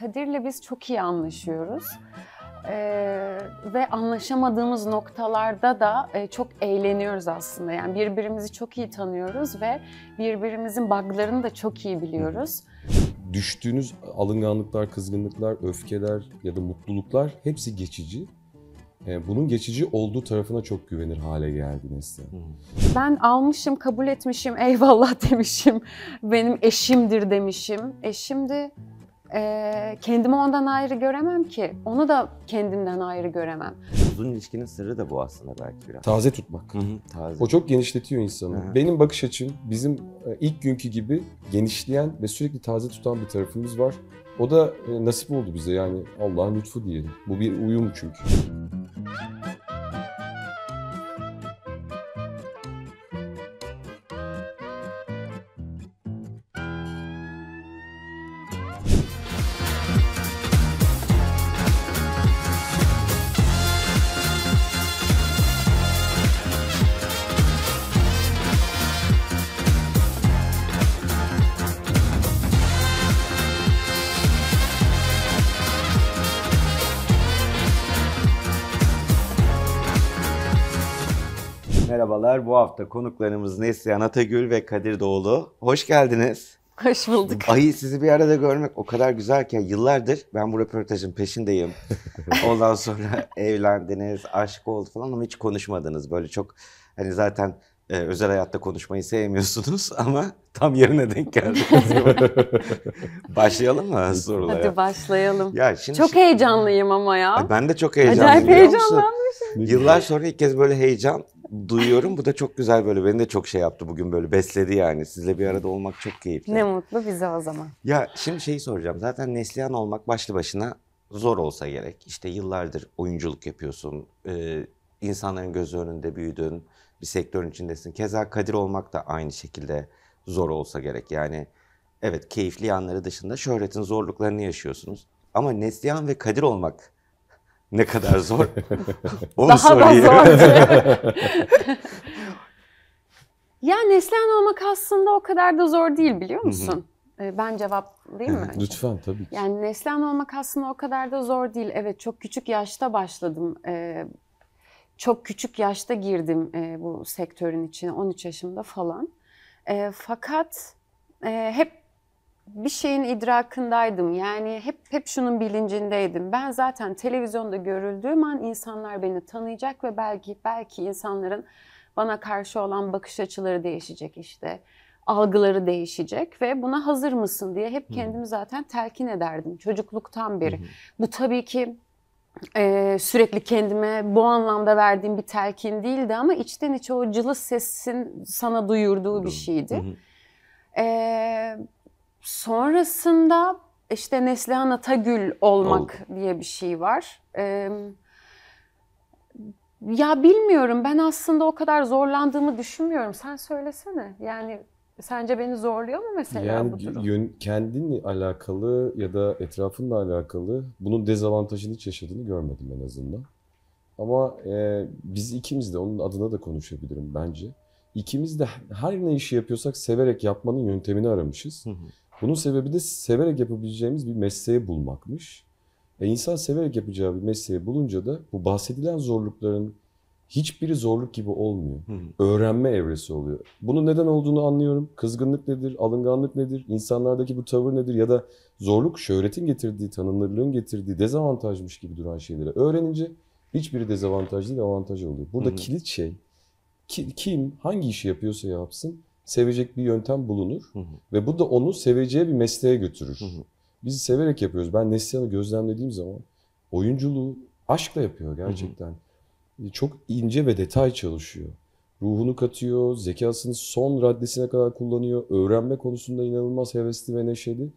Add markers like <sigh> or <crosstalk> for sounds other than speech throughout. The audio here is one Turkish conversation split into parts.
Kadir'le biz çok iyi anlaşıyoruz. Ee, ve anlaşamadığımız noktalarda da e, çok eğleniyoruz aslında. Yani birbirimizi çok iyi tanıyoruz ve birbirimizin buglarını da çok iyi biliyoruz. Düştüğünüz alınganlıklar, kızgınlıklar, öfkeler ya da mutluluklar hepsi geçici. E, bunun geçici olduğu tarafına çok güvenir hale geldiniz. Ben almışım, kabul etmişim, eyvallah <laughs> demişim. Benim eşimdir demişim. E şimdi e, kendimi ondan ayrı göremem ki. Onu da kendimden ayrı göremem. Uzun ilişkinin sırrı da bu aslında belki biraz. Taze tutmak. Hı hı, taze. O çok genişletiyor insanı. Hı. Benim bakış açım bizim e, ilk günkü gibi genişleyen ve sürekli taze tutan bir tarafımız var. O da e, nasip oldu bize yani Allah'ın lütfu diyelim. Bu bir uyum çünkü. merhabalar. Bu hafta konuklarımız Neslihan Atagül ve Kadir Doğulu. Hoş geldiniz. Hoş bulduk. Ay sizi bir arada görmek o kadar güzel ki yıllardır ben bu röportajın peşindeyim. <laughs> Ondan sonra evlendiniz, aşık oldu falan ama hiç konuşmadınız. Böyle çok hani zaten e, özel hayatta konuşmayı sevmiyorsunuz <laughs> ama tam yerine denk geldiniz. <laughs> başlayalım mı sorulara? Hadi başlayalım. Ya şimdi çok şimdi... heyecanlıyım ama ya. ben de çok heyecanlıyım. Acayip heyecanlanmışım. Yıllar sonra ilk kez böyle heyecan duyuyorum. Bu da çok güzel böyle beni de çok şey yaptı bugün böyle besledi yani. Sizle bir arada olmak çok keyifli. Ne mutlu bize o zaman. Ya şimdi şeyi soracağım. Zaten Neslihan olmak başlı başına zor olsa gerek. İşte yıllardır oyunculuk yapıyorsun. Ee, insanların gözü önünde büyüdün. Bir sektörün içindesin. Keza Kadir olmak da aynı şekilde zor olsa gerek. Yani evet keyifli yanları dışında şöhretin zorluklarını yaşıyorsunuz. Ama Neslihan ve Kadir olmak ne kadar zor? <laughs> Onu Daha sorayım. da zor. <laughs> <laughs> ya neslen olmak aslında o kadar da zor değil biliyor musun? Ee, ben cevaplayayım mı? Lütfen tabii ki. Yani neslen olmak aslında o kadar da zor değil. Evet çok küçük yaşta başladım. Ee, çok küçük yaşta girdim e, bu sektörün içine 13 yaşımda falan. Ee, fakat e, hep bir şeyin idrakındaydım. Yani hep hep şunun bilincindeydim. Ben zaten televizyonda görüldüğüm an insanlar beni tanıyacak ve belki belki insanların bana karşı olan bakış açıları değişecek işte. Algıları değişecek ve buna hazır mısın diye hep kendimi zaten telkin ederdim çocukluktan beri. Bu tabii ki e, sürekli kendime bu anlamda verdiğim bir telkin değildi ama içten içe o cılız sesin sana duyurduğu bir şeydi. Ee, Sonrasında işte Neslihan Atagül olmak Oldu. diye bir şey var. Ee, ya bilmiyorum ben aslında o kadar zorlandığımı düşünmüyorum. Sen söylesene. Yani sence beni zorluyor mu mesela yani, bu durum? Yön, kendinle alakalı ya da etrafınla alakalı bunun dezavantajını hiç yaşadığını görmedim en azından. Ama e, biz ikimiz de onun adına da konuşabilirim bence. İkimiz de her ne işi yapıyorsak severek yapmanın yöntemini aramışız. Hı hı. Bunun sebebi de severek yapabileceğimiz bir mesleği bulmakmış. E insan severek yapacağı bir mesleği bulunca da bu bahsedilen zorlukların hiçbiri zorluk gibi olmuyor. Hı hı. Öğrenme evresi oluyor. Bunun neden olduğunu anlıyorum. Kızgınlık nedir, alınganlık nedir, insanlardaki bu tavır nedir ya da zorluk şöhretin getirdiği, tanınırlığın getirdiği dezavantajmış gibi duran şeyleri öğrenince hiçbiri dezavantaj değil, avantaj oluyor. Burada hı hı. kilit şey ki, kim hangi işi yapıyorsa yapsın sevecek bir yöntem bulunur. Hı hı. Ve bu da onu seveceği bir mesleğe götürür. Hı hı. Biz severek yapıyoruz. Ben Neslihan'ı gözlemlediğim zaman oyunculuğu aşkla yapıyor gerçekten. Hı hı. Çok ince ve detay çalışıyor. Ruhunu katıyor, zekasını son raddesine kadar kullanıyor. Öğrenme konusunda inanılmaz hevesli ve neşeli.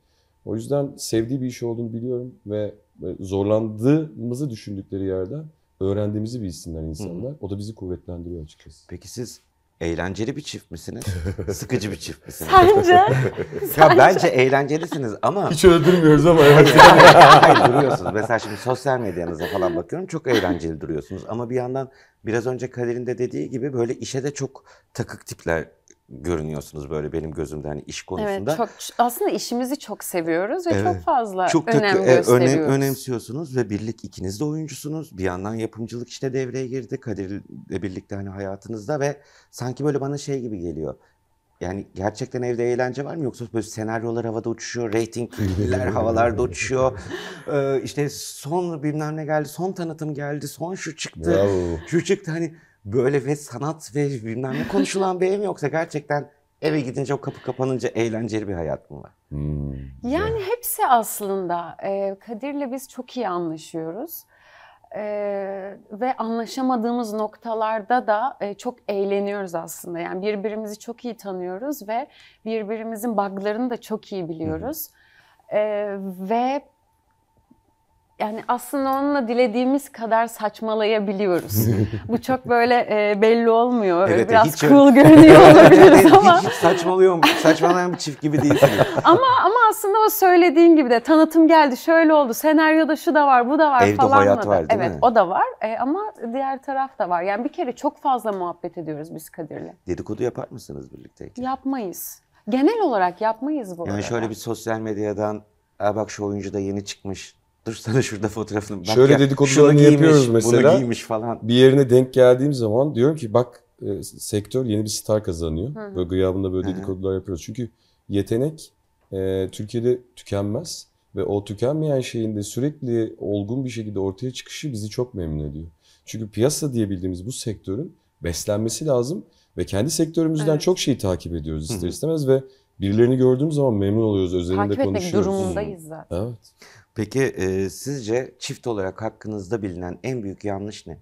O yüzden sevdiği bir iş olduğunu biliyorum ve e, zorlandığımızı düşündükleri yerde öğrendiğimizi bilsinler insanlar. Hı hı. O da bizi kuvvetlendiriyor açıkçası. Peki siz eğlenceli bir çift misiniz? <laughs> Sıkıcı bir çift misiniz? Sence? <laughs> ya bence eğlencelisiniz ama... Hiç öyle durmuyoruz ama. <laughs> Hayır duruyorsunuz. Mesela şimdi sosyal medyanıza falan bakıyorum çok eğlenceli duruyorsunuz. Ama bir yandan biraz önce Kader'in de dediği gibi böyle işe de çok takık tipler görünüyorsunuz böyle benim gözümde hani iş konusunda. Evet, çok aslında işimizi çok seviyoruz ve evet, çok fazla çok önem tak, e, gösteriyoruz. Önem, önemsiyorsunuz ve birlik ikiniz de oyuncusunuz. Bir yandan yapımcılık işte devreye girdi Kadir'le birlikte hani hayatınızda ve sanki böyle bana şey gibi geliyor. Yani gerçekten evde eğlence var mı yoksa böyle senaryolar havada uçuşuyor, reytingler <laughs> havalarda uçuşuyor. Ee, işte son bilmem ne geldi, son tanıtım geldi, son şu çıktı, Bravo. şu çıktı hani böyle ve sanat ve bilmem ne konuşulan bir ev mi yoksa gerçekten eve gidince o kapı kapanınca eğlenceli bir hayat mı var? Hmm. Yani evet. hepsi aslında. E, Kadir'le biz çok iyi anlaşıyoruz. Ee, ve anlaşamadığımız noktalarda da e, çok eğleniyoruz aslında. Yani birbirimizi çok iyi tanıyoruz ve birbirimizin buglarını da çok iyi biliyoruz. Ee, ve yani aslında onunla dilediğimiz kadar saçmalayabiliyoruz. <laughs> Bu çok böyle e, belli olmuyor. Evet, e, Biraz hiç cool öyle. görünüyor <laughs> olabiliriz ama. Hiç, hiç saçmalıyor saçmalayan bir çift gibi değil. <laughs> ama ama aslında o söylediğin gibi de tanıtım geldi şöyle oldu senaryoda şu da var bu da var Evde falan hayat var değil evet, mi? o da var e, ama diğer taraf da var. Yani bir kere çok fazla muhabbet ediyoruz biz Kadir'le. Dedikodu yapar mısınız birlikte? Yapmayız. Genel olarak yapmayız bu. Yani arada. şöyle bir sosyal medyadan bak şu oyuncu da yeni çıkmış Dur sana şurada fotoğrafını bak Şöyle ya, dedikodularını yapıyoruz mesela. giymiş falan. Bir yerine denk geldiğim zaman diyorum ki bak e, sektör yeni bir star kazanıyor. Hı-hı. Böyle gıyabında böyle dedikodular Hı-hı. yapıyoruz. Çünkü yetenek e, Türkiye'de tükenmez ve o tükenmeyen şeyin de sürekli olgun bir şekilde ortaya çıkışı bizi çok memnun ediyor. Çünkü piyasa diyebildiğimiz bu sektörün beslenmesi lazım ve kendi sektörümüzden evet. çok şeyi takip ediyoruz ister Hı-hı. istemez ve birilerini gördüğümüz zaman memnun oluyoruz. Özelinde takip konuşuyoruz. etmek durumundayız zaten. Evet. Peki e, sizce çift olarak hakkınızda bilinen en büyük yanlış ne?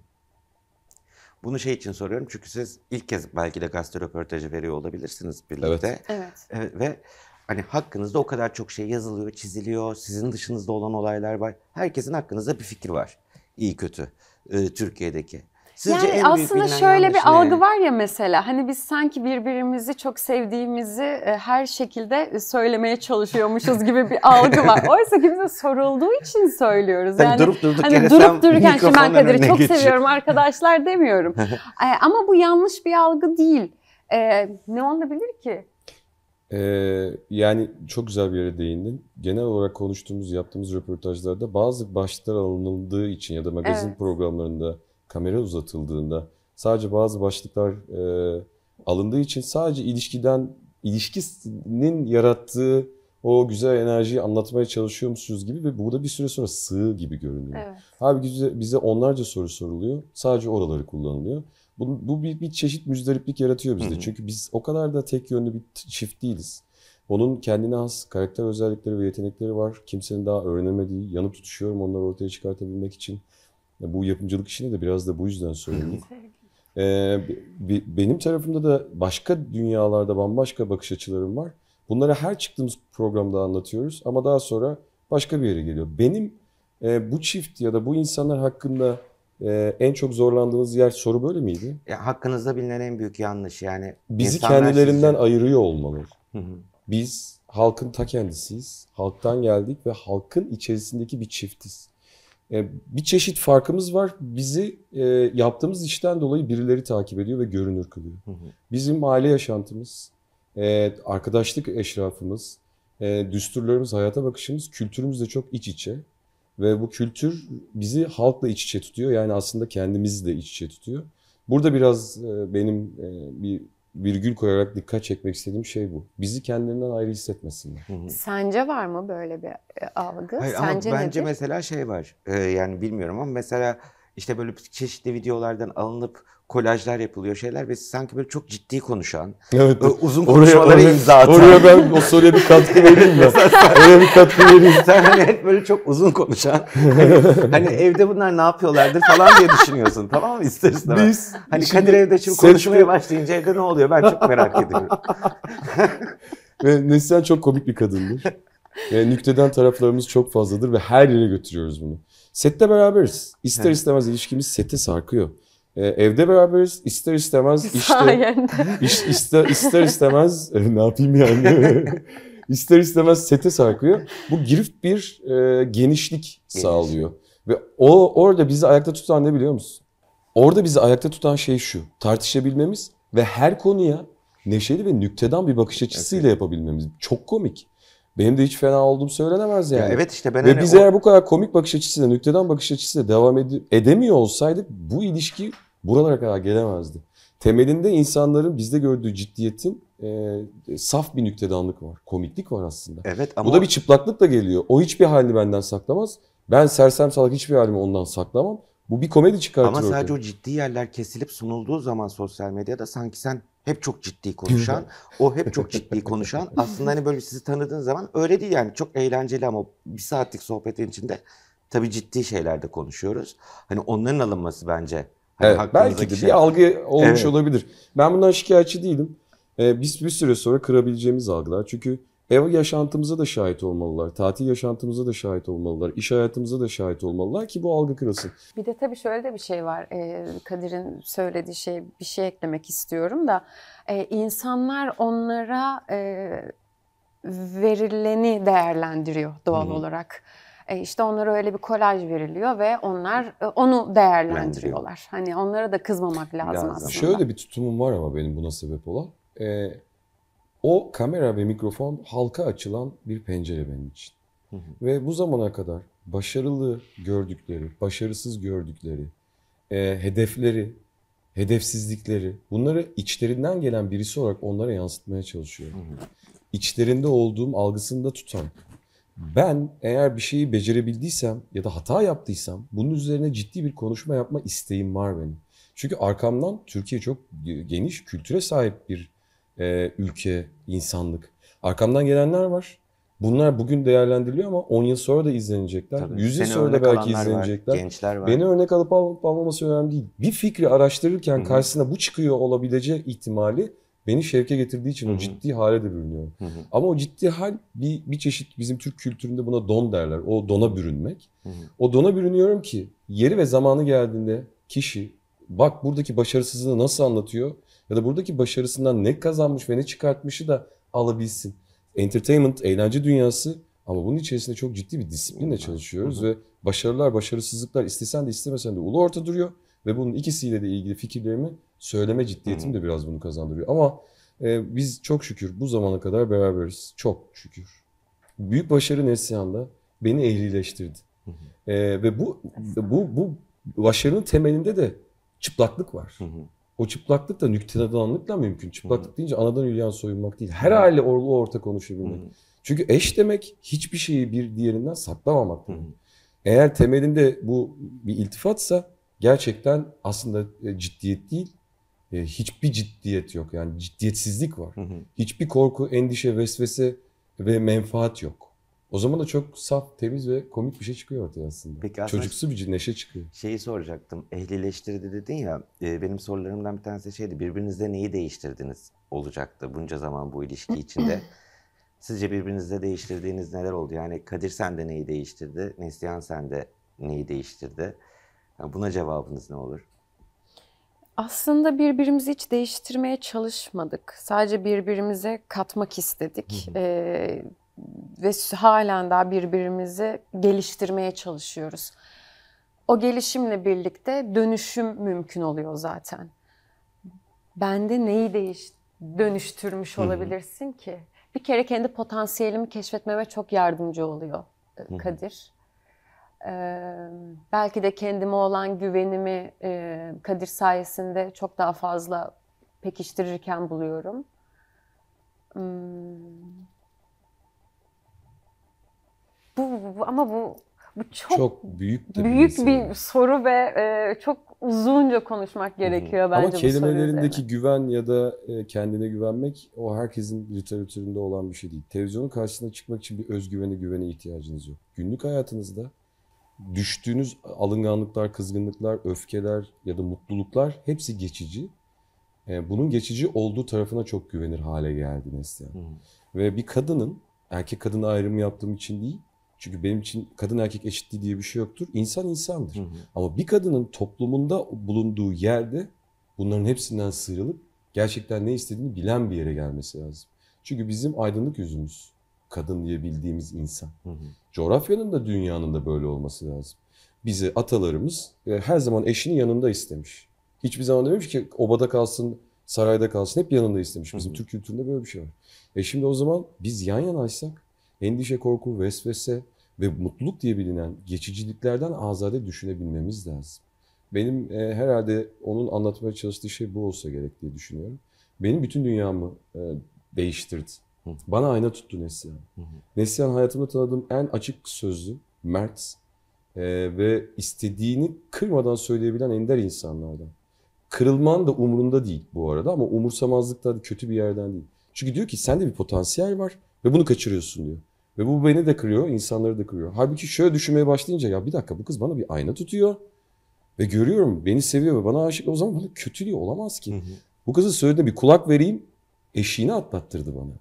Bunu şey için soruyorum çünkü siz ilk kez belki de gazete röportajı veriyor olabilirsiniz birlikte. Evet. evet. E, ve hani hakkınızda o kadar çok şey yazılıyor, çiziliyor, sizin dışınızda olan olaylar var. Herkesin hakkınızda bir fikir var. İyi kötü. E, Türkiye'deki. Sizce yani en aslında büyük şöyle bir ne? algı var ya mesela hani biz sanki birbirimizi çok sevdiğimizi e, her şekilde söylemeye çalışıyormuşuz gibi bir algı var. <laughs> Oysa kimse sorulduğu için söylüyoruz. Yani, yani durup durduk hani durup dururken şimdi ben Kadir'i çok geçiyor. seviyorum arkadaşlar <laughs> demiyorum. E, ama bu yanlış bir algı değil. Ee, ne olabilir ki? Ee, yani çok güzel bir yere değindin. Genel olarak konuştuğumuz, yaptığımız röportajlarda bazı başlıklar alınıldığı için ya da magazin evet. programlarında kamera uzatıldığında sadece bazı başlıklar e, alındığı için sadece ilişkiden ilişkinin yarattığı o güzel enerjiyi anlatmaya çalışıyormuşuz gibi ve bu da bir süre sonra sığ gibi görünüyor. Evet. Halbuki bize, bize onlarca soru soruluyor. Sadece oraları kullanılıyor. Bu, bu bir, bir çeşit müzdariplik yaratıyor bizde. Hı hı. Çünkü biz o kadar da tek yönlü bir çift değiliz. Onun kendine has karakter özellikleri ve yetenekleri var. Kimsenin daha öğrenemediği, yanıp tutuşuyorum onları ortaya çıkartabilmek için. Bu yapımcılık işini de biraz da bu yüzden söyledim. ee, benim tarafımda da başka dünyalarda bambaşka bakış açılarım var. Bunları her çıktığımız programda anlatıyoruz ama daha sonra başka bir yere geliyor. Benim e, bu çift ya da bu insanlar hakkında ee, en çok zorlandığınız yer soru böyle miydi? Ya, hakkınızda bilinen en büyük yanlış yani. Bizi kendilerinden sizi... ayırıyor olmalı. Biz halkın ta kendisiyiz. Halktan geldik ve halkın içerisindeki bir çiftiz. E, bir çeşit farkımız var. Bizi e, yaptığımız işten dolayı birileri takip ediyor ve görünür kılıyor. Bizim aile yaşantımız, e, arkadaşlık eşrafımız, düsturlarımız, hayata bakışımız, kültürümüz de çok iç içe. Ve bu kültür bizi halkla iç içe tutuyor. Yani aslında kendimizi de iç içe tutuyor. Burada biraz benim bir virgül koyarak dikkat çekmek istediğim şey bu. Bizi kendilerinden ayrı hissetmesinler. Sence var mı böyle bir e, algı? Hayır, Sence ama bence nedir? mesela şey var. Ee, yani bilmiyorum ama mesela işte böyle çeşitli videolardan alınıp kolajlar yapılıyor şeyler ve sanki böyle çok ciddi konuşan, evet, uzun oraya, konuşmaları oraya, imza atan. Oraya ben o soruya bir katkı vereyim mi? <laughs> oraya bir katkı vereyim. <laughs> Sen hani hep böyle çok uzun konuşan, hani, hani evde bunlar ne yapıyorlardır falan diye düşünüyorsun tamam mı ister Biz, hani şimdi, Kadir evde şimdi konuşmaya başlayınca evde ne oluyor ben çok merak ediyorum. <laughs> ve Neslihan çok komik bir kadındır. Yani nükteden taraflarımız çok fazladır ve her yere götürüyoruz bunu. Sette beraberiz. İster evet. istemez ilişkimiz sete sarkıyor. Ee, evde beraberiz. ister istemez <laughs> işte iş, ister, ister istemez <laughs> e, ne yapayım yani? <laughs> ister istemez sete sarkıyor. Bu girift bir e, genişlik Geniş. sağlıyor. Ve o orada bizi ayakta tutan ne biliyor musun? Orada bizi ayakta tutan şey şu. Tartışabilmemiz ve her konuya neşeli ve nükteden bir bakış açısıyla evet. yapabilmemiz. Çok komik benim de hiç fena olduğum söylenemez yani. Ya evet işte ben Ve hani biz o... eğer bu kadar komik bakış açısıyla, nükteden bakış açısıyla devam ed- edemiyor olsaydık bu ilişki buralara kadar gelemezdi. Temelinde insanların bizde gördüğü ciddiyetin e, saf bir nüktedanlık var. Komiklik var aslında. Evet ama... Bu da bir çıplaklık da geliyor. O hiçbir halini benden saklamaz. Ben sersem salak hiçbir halimi ondan saklamam. Bu bir komedi çıkartıyor. Ama sadece ortaya. o ciddi yerler kesilip sunulduğu zaman sosyal medyada sanki sen hep çok ciddi konuşan, o hep çok ciddi <laughs> konuşan. Aslında hani böyle sizi tanıdığın zaman öyle değil yani çok eğlenceli ama bir saatlik sohbetin içinde tabii ciddi şeyler de konuşuyoruz. Hani onların alınması bence. Hani evet, belki de şey. bir algı olmuş evet. olabilir. Ben bundan şikayetçi değilim. Ee, biz bir süre sonra kırabileceğimiz algılar. Çünkü ev yaşantımıza da şahit olmalılar, tatil yaşantımıza da şahit olmalılar, iş hayatımıza da şahit olmalılar ki bu algı kırılsın. Bir de tabii şöyle de bir şey var. E, Kadir'in söylediği şey bir şey eklemek istiyorum da e, insanlar onlara e, verileni değerlendiriyor doğal Hı-hı. olarak. İşte onlara öyle bir kolaj veriliyor ve onlar onu değerlendiriyorlar. Hani onlara da kızmamak lazım, lazım. aslında. Şöyle bir tutumum var ama benim buna sebep olan. Ee, o kamera ve mikrofon halka açılan bir pencere benim için. Ve bu zamana kadar başarılı gördükleri, başarısız gördükleri, e, hedefleri, hedefsizlikleri bunları içlerinden gelen birisi olarak onlara yansıtmaya çalışıyorum. İçlerinde olduğum algısında tutan. Ben eğer bir şeyi becerebildiysem ya da hata yaptıysam bunun üzerine ciddi bir konuşma yapma isteğim var benim. Çünkü arkamdan Türkiye çok geniş kültüre sahip bir e, ülke, insanlık. Arkamdan gelenler var. Bunlar bugün değerlendiriliyor ama 10 yıl sonra da izlenecekler. Tabii. 100 yıl sonra da belki izlenecekler. Var, gençler var. Beni örnek alıp almaması önemli değil. Bir fikri araştırırken Hı-hı. karşısına bu çıkıyor olabilecek ihtimali beni şevke getirdiği için Hı-hı. o ciddi hale de bürünüyorum. Hı-hı. Ama o ciddi hal bir, bir çeşit bizim Türk kültüründe buna don derler. O dona bürünmek. Hı-hı. O dona bürünüyorum ki yeri ve zamanı geldiğinde kişi bak buradaki başarısızlığı nasıl anlatıyor ya da buradaki başarısından ne kazanmış ve ne çıkartmışı da alabilsin. Entertainment, eğlence dünyası ama bunun içerisinde çok ciddi bir disiplinle çalışıyoruz hı hı. ve başarılar, başarısızlıklar istesen de istemesen de ulu orta duruyor ve bunun ikisiyle de ilgili fikirlerimi söyleme ciddiyetim de biraz bunu kazandırıyor. Ama e, biz çok şükür bu zamana kadar beraberiz. Çok şükür. Büyük başarı Neslihan'da beni ehlileştirdi. Hı hı. E, ve bu bu bu başarının temelinde de çıplaklık var. Hı hı. O çıplaklık da nüktedanlıkla mümkün. Çıplaklık Hı-hı. deyince anadan ülyan soyunmak değil. Her hale orlu orta konuşabilmek. Çünkü eş demek hiçbir şeyi bir diğerinden saklamamak. Eğer temelinde bu bir iltifatsa gerçekten aslında e, ciddiyet değil, e, hiçbir ciddiyet yok. Yani ciddiyetsizlik var. Hiçbir korku, endişe, vesvese ve menfaat yok. O zaman da çok saf, temiz ve komik bir şey çıkıyor ortaya aslında. Peki aslında Çocuksu bir neşe çıkıyor. Şeyi soracaktım. Ehlileştirdi dedin ya. E, benim sorularımdan bir tanesi şeydi. Birbirinizde neyi değiştirdiniz olacaktı bunca zaman bu ilişki içinde. <clears throat> Sizce birbirinizde değiştirdiğiniz neler oldu? Yani Kadir sende neyi değiştirdi? Neslihan sende neyi değiştirdi? Yani buna cevabınız ne olur? Aslında birbirimizi hiç değiştirmeye çalışmadık. Sadece birbirimize katmak istedik. Hı hı. Ee, ve halen daha birbirimizi geliştirmeye çalışıyoruz. O gelişimle birlikte dönüşüm mümkün oluyor zaten. Bende neyi değiş dönüştürmüş olabilirsin ki? Bir kere kendi potansiyelimi keşfetmeme çok yardımcı oluyor e, Kadir. ee, belki de kendime olan güvenimi e, Kadir sayesinde çok daha fazla pekiştirirken buluyorum. Hmm, bu, bu ama bu bu çok, çok büyük, büyük bir, bir soru ve e, çok uzunca konuşmak gerekiyor Hı-hı. bence Ama kelimelerindeki güven ya da e, kendine güvenmek o herkesin literatüründe olan bir şey değil. Televizyonun karşısına çıkmak için bir özgüvene güvene ihtiyacınız yok. Günlük hayatınızda düştüğünüz alınganlıklar, kızgınlıklar, öfkeler ya da mutluluklar hepsi geçici. E, bunun geçici olduğu tarafına çok güvenir hale geldiniz Neslihan. Ve bir kadının, erkek kadın ayrımı yaptığım için değil, çünkü benim için kadın erkek eşitliği diye bir şey yoktur. İnsan insandır. Hı hı. Ama bir kadının toplumunda bulunduğu yerde bunların hepsinden sıyrılıp gerçekten ne istediğini bilen bir yere gelmesi lazım. Çünkü bizim aydınlık yüzümüz kadın diye bildiğimiz insan. Hı hı. Coğrafyanın da dünyanın da böyle olması lazım. Bizi atalarımız e, her zaman eşini yanında istemiş. Hiçbir zaman demiş ki obada kalsın, sarayda kalsın hep yanında istemiş. Bizim hı hı. Türk kültüründe böyle bir şey var. E şimdi o zaman biz yan yana yanaysak endişe, korku, vesvese ve mutluluk diye bilinen geçiciliklerden azade düşünebilmemiz lazım. Benim e, herhalde onun anlatmaya çalıştığı şey bu olsa gerek diye düşünüyorum. Benim bütün dünyamı e, değiştirdi. Bana ayna tuttu Neslihan. Neslihan hayatımda tanıdığım en açık sözlü, mert e, ve istediğini kırmadan söyleyebilen ender insanlardan. Kırılman da umurunda değil bu arada ama umursamazlık da kötü bir yerden değil. Çünkü diyor ki sende bir potansiyel var ve bunu kaçırıyorsun diyor. Ve bu beni de kırıyor, insanları da kırıyor. Halbuki şöyle düşünmeye başlayınca ya bir dakika bu kız bana bir ayna tutuyor ve görüyorum beni seviyor ve bana aşık. O zaman bana kötülüğü olamaz ki. Hı hı. Bu kızın söylediğine bir kulak vereyim eşiğini atlattırdı bana.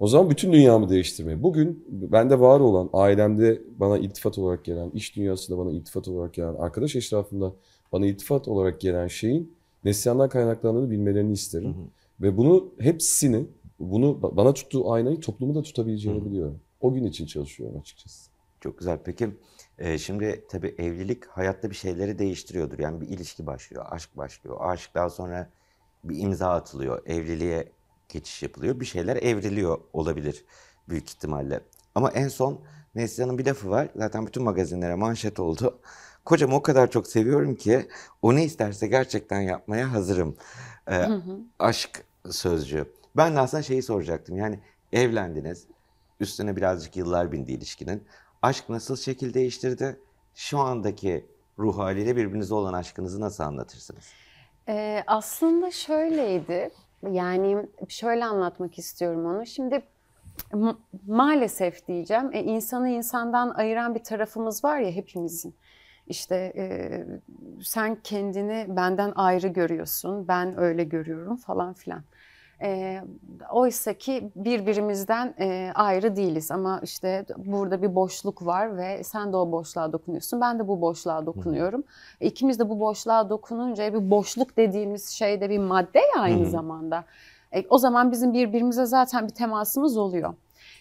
O zaman bütün dünyamı değiştirmeye. Bugün bende var olan, ailemde bana iltifat olarak gelen, iş dünyasında bana iltifat olarak gelen, arkadaş eşrafında bana iltifat olarak gelen şeyin nesyandan kaynaklandığını bilmelerini isterim. Hı hı. Ve bunu hepsini, bunu bana tuttuğu aynayı toplumu da tutabileceğini hı hı. biliyorum o gün için çalışıyorum açıkçası. Çok güzel. Peki e, şimdi tabii evlilik hayatta bir şeyleri değiştiriyordur. Yani bir ilişki başlıyor, aşk başlıyor. Aşk daha sonra bir imza atılıyor. Evliliğe geçiş yapılıyor. Bir şeyler evriliyor olabilir büyük ihtimalle. Ama en son Neslihan'ın bir lafı var. Zaten bütün magazinlere manşet oldu. <laughs> Kocamı o kadar çok seviyorum ki o ne isterse gerçekten yapmaya hazırım. Ee, hı hı. Aşk sözcüğü. Ben de aslında şeyi soracaktım. Yani evlendiniz. Üstüne birazcık yıllar bindi ilişkinin. Aşk nasıl şekil değiştirdi? Şu andaki ruh haliyle birbirinize olan aşkınızı nasıl anlatırsınız? Ee, aslında şöyleydi. Yani şöyle anlatmak istiyorum onu. Şimdi ma maalesef diyeceğim e, insanı insandan ayıran bir tarafımız var ya hepimizin. İşte e, sen kendini benden ayrı görüyorsun, ben öyle görüyorum falan filan. E, Oysa ki birbirimizden e, ayrı değiliz ama işte burada bir boşluk var ve sen de o boşluğa dokunuyorsun. Ben de bu boşluğa dokunuyorum. Hı. E, ikimiz de bu boşluğa dokununca bir boşluk dediğimiz şey de bir madde ya aynı Hı. zamanda. E, o zaman bizim birbirimize zaten bir temasımız oluyor.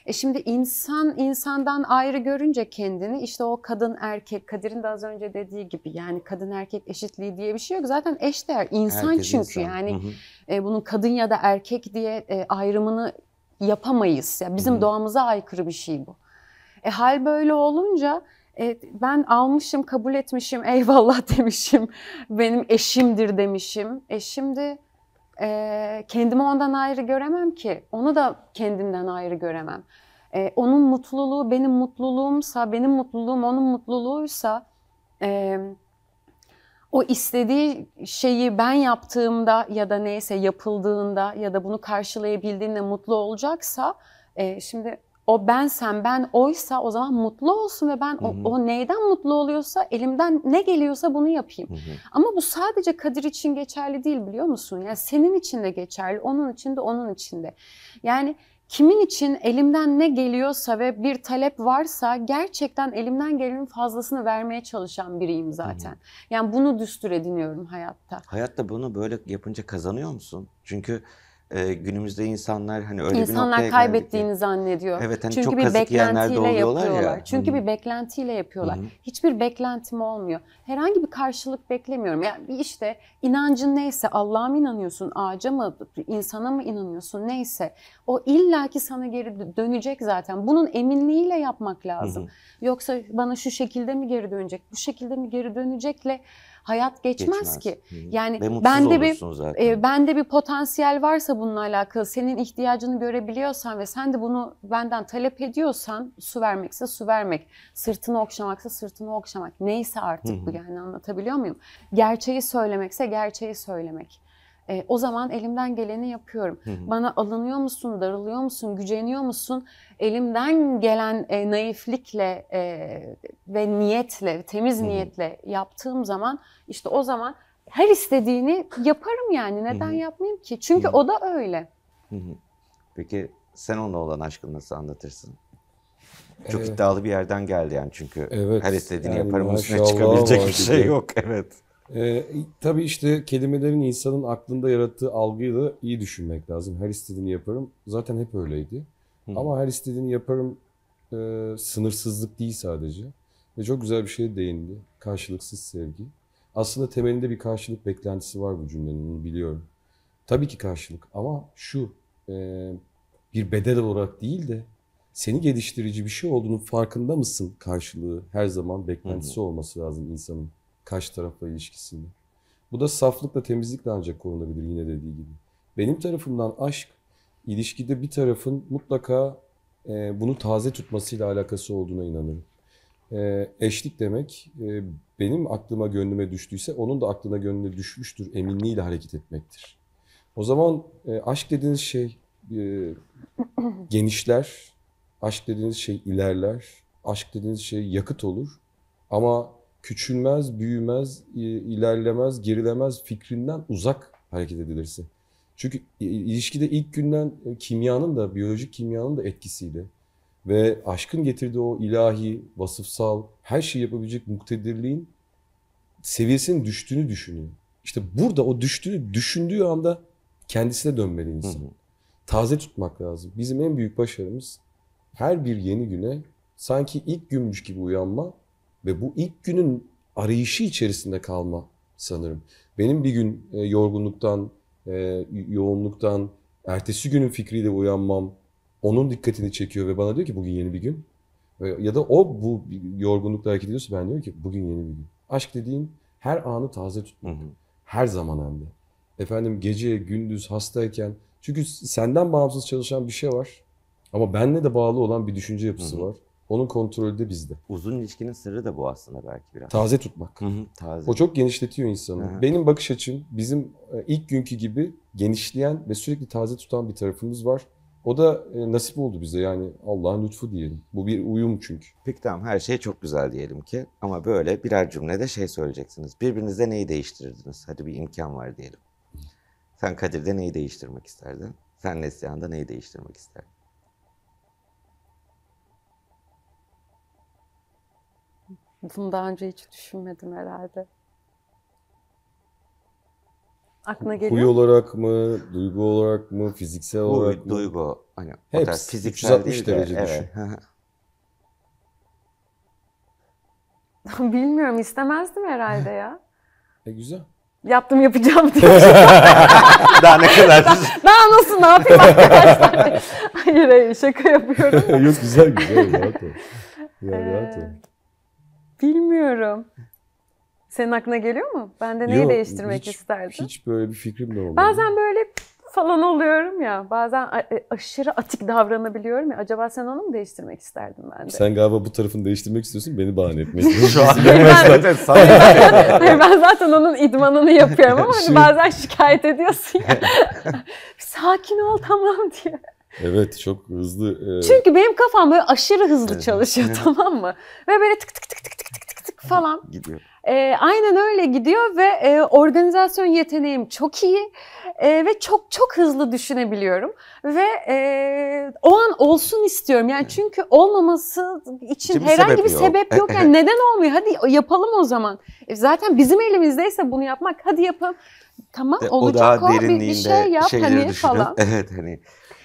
E şimdi insan insandan ayrı görünce kendini işte o kadın erkek Kadir'in de az önce dediği gibi yani kadın erkek eşitliği diye bir şey yok. Zaten eş değer insan Herkes çünkü insan. yani hı hı. E, bunun kadın ya da erkek diye e, ayrımını yapamayız. Ya yani bizim hı hı. doğamıza aykırı bir şey bu. E, hal böyle olunca Evet, ben almışım, kabul etmişim, eyvallah <laughs> demişim, benim eşimdir demişim. E şimdi e, kendimi ondan ayrı göremem ki. Onu da kendimden ayrı göremem. E, onun mutluluğu benim mutluluğumsa, benim mutluluğum onun mutluluğuysa e, o istediği şeyi ben yaptığımda ya da neyse yapıldığında ya da bunu karşılayabildiğinde mutlu olacaksa e, şimdi o ben sen ben oysa o zaman mutlu olsun ve ben hı hı. O, o neyden mutlu oluyorsa elimden ne geliyorsa bunu yapayım. Hı hı. Ama bu sadece Kadir için geçerli değil biliyor musun? Yani senin için de geçerli, onun için de onun için de. Yani kimin için elimden ne geliyorsa ve bir talep varsa gerçekten elimden gelenin fazlasını vermeye çalışan biriyim zaten. Hı hı. Yani bunu düstur ediniyorum hayatta. Hayatta bunu böyle yapınca kazanıyor musun? Çünkü e, günümüzde insanlar hani öyle insanlar bir noktaya kaybettiğini geldi. zannediyor. Evet hani Çünkü çok bir kazık yiyenler yapıyorlar. ya. Çünkü hı bir beklentiyle yapıyorlar. hı Hiçbir beklentim olmuyor. Herhangi bir karşılık beklemiyorum. Yani işte inancın neyse Allah'a mı inanıyorsun, ağaca mı, insana mı inanıyorsun neyse o illaki sana geri dönecek zaten. Bunun eminliğiyle yapmak lazım. hı Yoksa bana şu şekilde mi geri dönecek, bu şekilde mi geri dönecekle hayat geçmez, geçmez. ki. Yani bende bir E, bende bir potansiyel varsa bununla alakalı senin ihtiyacını görebiliyorsan ve sen de bunu benden talep ediyorsan su vermekse su vermek, sırtını okşamaksa sırtını okşamak. Neyse artık Hı-hı. bu yani anlatabiliyor muyum? Gerçeği söylemekse gerçeği söylemek. E, o zaman elimden geleni yapıyorum. Hı hı. Bana alınıyor musun, darılıyor musun, güceniyor musun? Elimden gelen e, naiflikle e, ve niyetle, temiz hı hı. niyetle yaptığım zaman işte o zaman her istediğini yaparım yani. Neden hı hı. yapmayayım ki? Çünkü hı hı. o da öyle. Hı hı. Peki sen onunla olan aşkını nasıl anlatırsın? Çok ee, iddialı bir yerden geldi yani çünkü evet, her istediğini yani yaparım üstüne çıkabilecek bir şey yok. Evet. Ee, tabii işte kelimelerin insanın aklında yarattığı algıyı da iyi düşünmek lazım. Her istediğini yaparım. Zaten hep öyleydi. Hı. Ama her istediğini yaparım e, sınırsızlık değil sadece. Ve çok güzel bir şeye değindi. Karşılıksız sevgi. Aslında temelinde bir karşılık beklentisi var bu cümlenin biliyorum. Tabii ki karşılık ama şu e, bir bedel olarak değil de seni geliştirici bir şey olduğunun farkında mısın karşılığı her zaman beklentisi Hı. olması lazım insanın kaç tarafla ilişkisini. Bu da saflıkla temizlikle ancak korunabilir yine dediği gibi. Benim tarafımdan aşk ilişkide bir tarafın mutlaka e, bunu taze tutmasıyla alakası olduğuna inanırım. E, eşlik demek e, benim aklıma gönlüme düştüyse onun da aklına gönlüne düşmüştür eminliğiyle hareket etmektir. O zaman e, aşk dediğiniz şey e, genişler, aşk dediğiniz şey ilerler, aşk dediğiniz şey yakıt olur ama küçülmez, büyümez, ilerlemez, gerilemez fikrinden uzak hareket edilirsin. Çünkü ilişkide ilk günden e, kimyanın da, biyolojik kimyanın da etkisiyle ve aşkın getirdiği o ilahi, vasıfsal, her şeyi yapabilecek muktedirliğin seviyesinin düştüğünü düşünüyor. İşte burada o düştüğünü düşündüğü anda kendisine dönmeli insan. Hı hı. Taze tutmak lazım. Bizim en büyük başarımız her bir yeni güne sanki ilk günmüş gibi uyanma ve bu ilk günün arayışı içerisinde kalma sanırım. Benim bir gün e, yorgunluktan, e, yoğunluktan, ertesi günün fikriyle uyanmam onun dikkatini çekiyor ve bana diyor ki bugün yeni bir gün. Ya da o bu yorgunlukla hareket ediyorsa ben diyorum ki bugün yeni bir gün. Aşk dediğin her anı taze tutmak. Hı hı. Her zaman hem de. Efendim gece, gündüz, hastayken. Çünkü senden bağımsız çalışan bir şey var. Ama benle de bağlı olan bir düşünce yapısı hı hı. var. Onun kontrolü de bizde. Uzun ilişkinin sırrı da bu aslında belki biraz. Taze tutmak. Hı hı, taze. O çok genişletiyor insanı. Hı. Benim bakış açım bizim e, ilk günkü gibi genişleyen ve sürekli taze tutan bir tarafımız var. O da e, nasip oldu bize yani Allah'ın lütfu diyelim. Bu bir uyum çünkü. Peki tamam her şey çok güzel diyelim ki ama böyle birer cümlede şey söyleyeceksiniz. Birbirinize neyi değiştirirdiniz? Hadi bir imkan var diyelim. Sen Kadir'de neyi değiştirmek isterdin? Sen Neslihan'da neyi değiştirmek isterdin? Bunu daha önce hiç düşünmedim herhalde. Aklına geliyor Huy olarak mı, duygu olarak mı, fiziksel olarak mı? duygu. Hani o Hepsi fiziksel 360 değil de, derece düşün. <laughs> Bilmiyorum istemezdim herhalde ya. <laughs> E güzel. Yaptım yapacağım <laughs> diye. Daha ne kadar Daha nasıl ne yapayım arkadaşlar? hayır hayır şaka yapıyorum. Yok güzel güzel rahat ol. Ya, rahat ol. Bilmiyorum. Senin aklına geliyor mu? Ben de neyi Yok, değiştirmek hiç, isterdim? Hiç böyle bir fikrim de olmadı. Bazen böyle falan oluyorum ya. Bazen e, aşırı atik davranabiliyorum ya. Acaba sen onu mu değiştirmek isterdin ben de? Sen galiba bu tarafını değiştirmek istiyorsun. Beni bahane etmesin. <laughs> Şu ben, <laughs> ben zaten onun idmanını yapıyorum ama hani bazen şikayet ediyorsun ya. <laughs> sakin ol tamam diye. Evet çok hızlı. E... Çünkü benim kafam böyle aşırı hızlı evet. çalışıyor tamam mı? Ve böyle tık tık tık tık tık tık tık tık falan. Gidiyor. E, aynen öyle gidiyor ve e, organizasyon yeteneğim çok iyi e, ve çok çok hızlı düşünebiliyorum ve e, o an olsun istiyorum yani çünkü olmaması için Hiçbir herhangi bir sebep e, yok yani neden olmuyor hadi yapalım o zaman e, zaten bizim elimizdeyse bunu yapmak hadi yapalım tamam olacak e, o, daha o bir, bir şey yap hani düşünün. falan <laughs> evet hani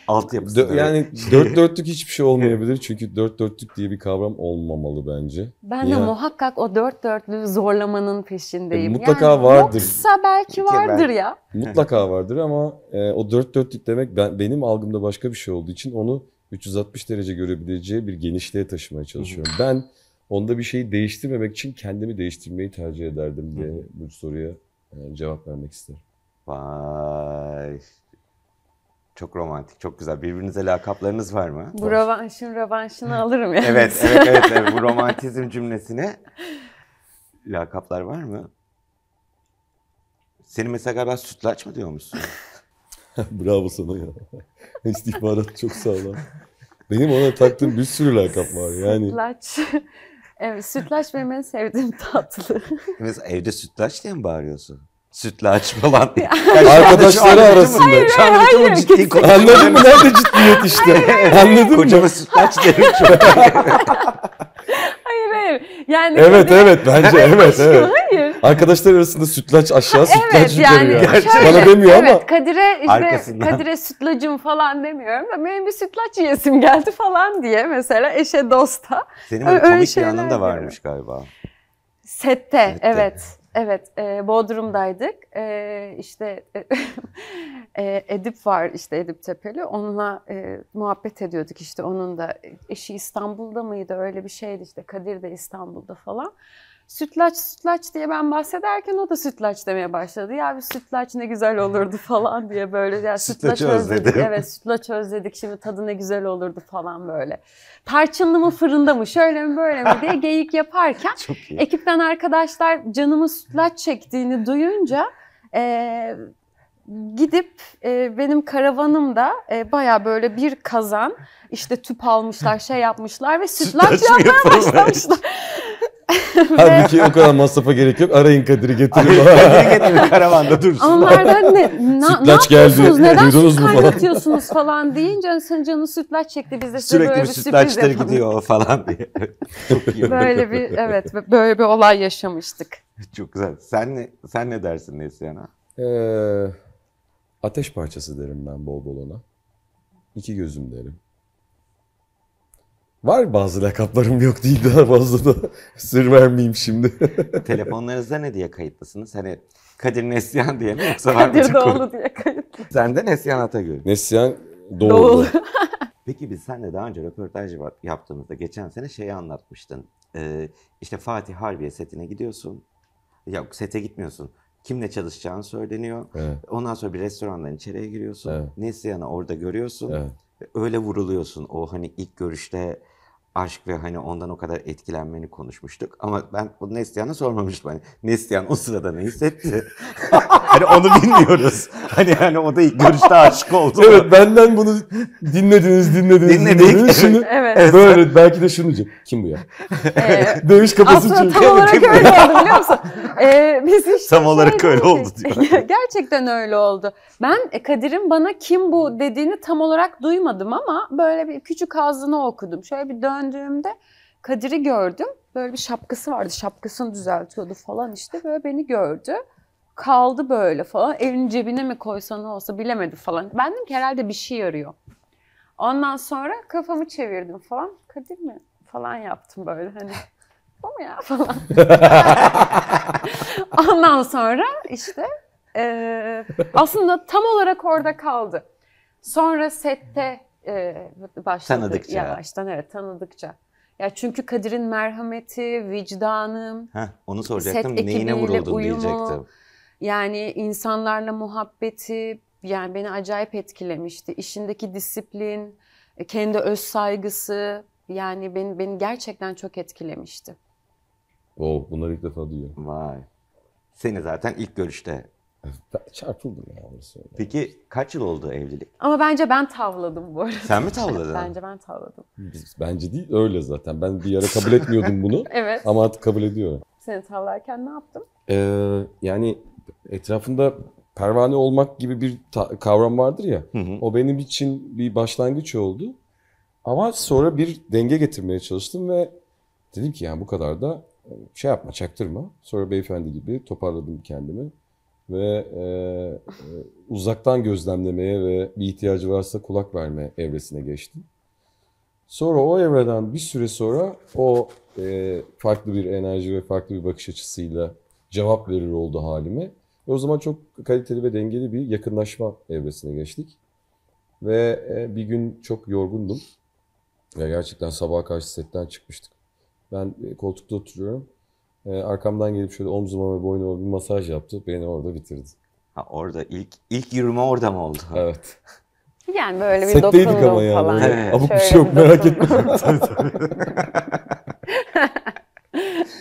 altyapısı. Dö- yani <laughs> dört dörtlük hiçbir şey olmayabilir çünkü dört dörtlük diye bir kavram olmamalı bence. Ben de muhakkak o dört dörtlük zorlamanın peşindeyim. E, mutlaka yani, vardır. Yoksa belki vardır ya. <laughs> Mutlaka vardır ama e, o dört dörtlük demek ben, benim algımda başka bir şey olduğu için onu 360 derece görebileceği bir genişliğe taşımaya çalışıyorum. Hı-hı. Ben onda bir şeyi değiştirmemek için kendimi değiştirmeyi tercih ederdim diye Hı-hı. bu soruya e, cevap vermek isterim. Vay. Çok romantik, çok güzel. Birbirinize lakaplarınız var mı? Bu rövanşın rövanşını alırım yani. evet, <laughs> evet, evet, evet. Bu romantizm cümlesine lakaplar var mı? Seni mesela galiba sütlaç mı diyor musun? <laughs> Bravo sana ya. İstihbarat çok sağlam. Benim ona taktığım bir sürü lakap var yani. Sütlaç. <laughs> Evet, sütlaç benim en sevdiğim tatlı. mesela evde sütlaç diye mi bağırıyorsun? sütlaç falan. <laughs> Yani Arkadaşları arasında. Hayır, hayır, hayır, ciddi konu. Anladın mı? Nerede <laughs> ciddiyet işte? Anladın mı? Kocama sütlaç derim çok. hayır hayır. Yani evet dedi, evet bence <laughs> evet evet. Hayır. Arkadaşlar arasında sütlaç aşağı sütlaç evet, yukarı yani. yani. Bana demiyor evet, ama. Kadir'e işte Arkasından. Kadir'e sütlacım falan demiyorum da benim bir sütlaç yiyesim geldi falan diye mesela eşe dosta. Senin böyle komik bir da varmış galiba. Sette, Sette. evet. Evet, e, Bodrum'daydık. E, işte e, <laughs> e, Edip var işte Edip Tepeli. Onunla e, muhabbet ediyorduk İşte onun da e, eşi İstanbul'da mıydı öyle bir şeydi işte Kadir de İstanbul'da falan sütlaç sütlaç diye ben bahsederken o da sütlaç demeye başladı. Ya bir sütlaç ne güzel olurdu falan diye böyle. Ya sütlaç özledik. Özledim. Evet sütlaç özledik şimdi tadı ne güzel olurdu falan böyle. Tarçınlı mı fırında mı şöyle mi böyle mi diye geyik yaparken <laughs> ekipten arkadaşlar canımı sütlaç çektiğini duyunca e, gidip e, benim karavanımda e, baya böyle bir kazan işte tüp almışlar şey yapmışlar ve sütlaç yapmaya başlamışlar. Halbuki o kadar masrafa gerek yok. Arayın Kadir'i getirin. Kadir'i karavanda dursun. Onlardan ne, na, <laughs> ne yapıyorsunuz? Geldi. Neden Duydunuz süt kaynatıyorsunuz falan deyince sen canı sütlaç çekti. Biz de size Sürekli böyle bir sürpriz gidiyor falan diye. <laughs> böyle bir evet böyle bir olay yaşamıştık. Çok güzel. Sen ne, sen ne dersin Neslihan'a? Ee, ateş parçası derim ben bol bol ona. İki gözüm derim. Var bazı lakaplarım yok değil daha fazla da <laughs> sır vermeyeyim şimdi. <laughs> Telefonlarınızda ne diye kayıtlısınız? Hani Kadir Neslihan diye mi yoksa var Kadir Doğulu diye kayıtlı. Sende de Neslihan Atagül. Neslihan Doğulu. Doğulu. <laughs> Peki biz senle daha önce röportaj yaptığımızda geçen sene şeyi anlatmıştın. Ee, işte Fatih Harbiye setine gidiyorsun. Ya sete gitmiyorsun. Kimle çalışacağını söyleniyor. Evet. Ondan sonra bir restorandan içeriye giriyorsun. Evet. Neslihan'ı orada görüyorsun. Evet. Öyle vuruluyorsun. O hani ilk görüşte aşk ve hani ondan o kadar etkilenmeni konuşmuştuk. Ama ben bu Neslihan'a sormamıştım. Hani Neslihan o sırada ne hissetti? <laughs> hani onu bilmiyoruz. Hani yani o da ilk görüşte aşık oldu. evet benden bunu dinlediniz dinlediniz Dinledik. dinlediniz. Şimdi evet. böyle belki de şunu diyecek. Kim bu ya? Ee, <laughs> Dövüş kafası çünkü. Aslında tam olarak öyle oldu biliyor musun? Ee, biz işte tam şey olarak öyle oldu diyor. <laughs> Gerçekten öyle oldu. Ben e, Kadir'in bana kim bu dediğini tam olarak duymadım ama böyle bir küçük ağzını okudum. Şöyle bir dön döndüğümde Kadir'i gördüm. Böyle bir şapkası vardı. Şapkasını düzeltiyordu falan işte. Böyle beni gördü. Kaldı böyle falan. Evin cebine mi koysa ne olsa bilemedi falan. Ben dedim ki herhalde bir şey arıyor. Ondan sonra kafamı çevirdim falan. Kadir mi? Falan yaptım böyle hani. <laughs> Bu mu ya falan. <laughs> Ondan sonra işte e, aslında tam olarak orada kaldı. Sonra sette e, başladı. Tanıdıkça. Yavaştan evet tanıdıkça. Ya çünkü Kadir'in merhameti, vicdanım Heh, onu soracaktım. Set Neyine vuruldun uyumu, diyecektim. Yani insanlarla muhabbeti yani beni acayip etkilemişti. İşindeki disiplin, e, kendi öz saygısı yani beni beni gerçekten çok etkilemişti. Oo, oh, bunları ilk defa duyuyorum. Vay. Seni zaten ilk görüşte Çarpıldım ya onu söyleyeyim. Peki kaç yıl oldu evlilik? Ama bence ben tavladım bu arada. Sen mi tavladın? bence ben tavladım. Biz- Bence değil öyle zaten. Ben bir yere kabul etmiyordum bunu. <laughs> Evet. Ama artık kabul ediyorum. Seni tavlarken ne yaptım? Ee, yani etrafında pervane olmak gibi bir ta- kavram vardır ya. Hı hı. O benim için bir başlangıç oldu. Ama sonra bir denge getirmeye çalıştım ve dedim ki yani bu kadar da e, şey yapma, çaktırma. Sonra beyefendi gibi toparladım kendimi ve e, e, uzaktan gözlemlemeye ve bir ihtiyacı varsa kulak verme evresine geçtim. Sonra o evreden bir süre sonra o e, farklı bir enerji ve farklı bir bakış açısıyla cevap verir oldu halime. Ve o zaman çok kaliteli ve dengeli bir yakınlaşma evresine geçtik. Ve e, bir gün çok yorgundum. Ya gerçekten sabah karşı setten çıkmıştık. Ben e, koltukta oturuyorum. Ee, arkamdan gelip şöyle omzuma ve boynuma bir masaj yaptı. Beni orada bitirdi. Ha, orada ilk ilk yürüme orada mı oldu? Evet. Yani böyle bir Setteydik dokundum ama yani. falan. Evet. Ama bir şey yok merak etme. <laughs>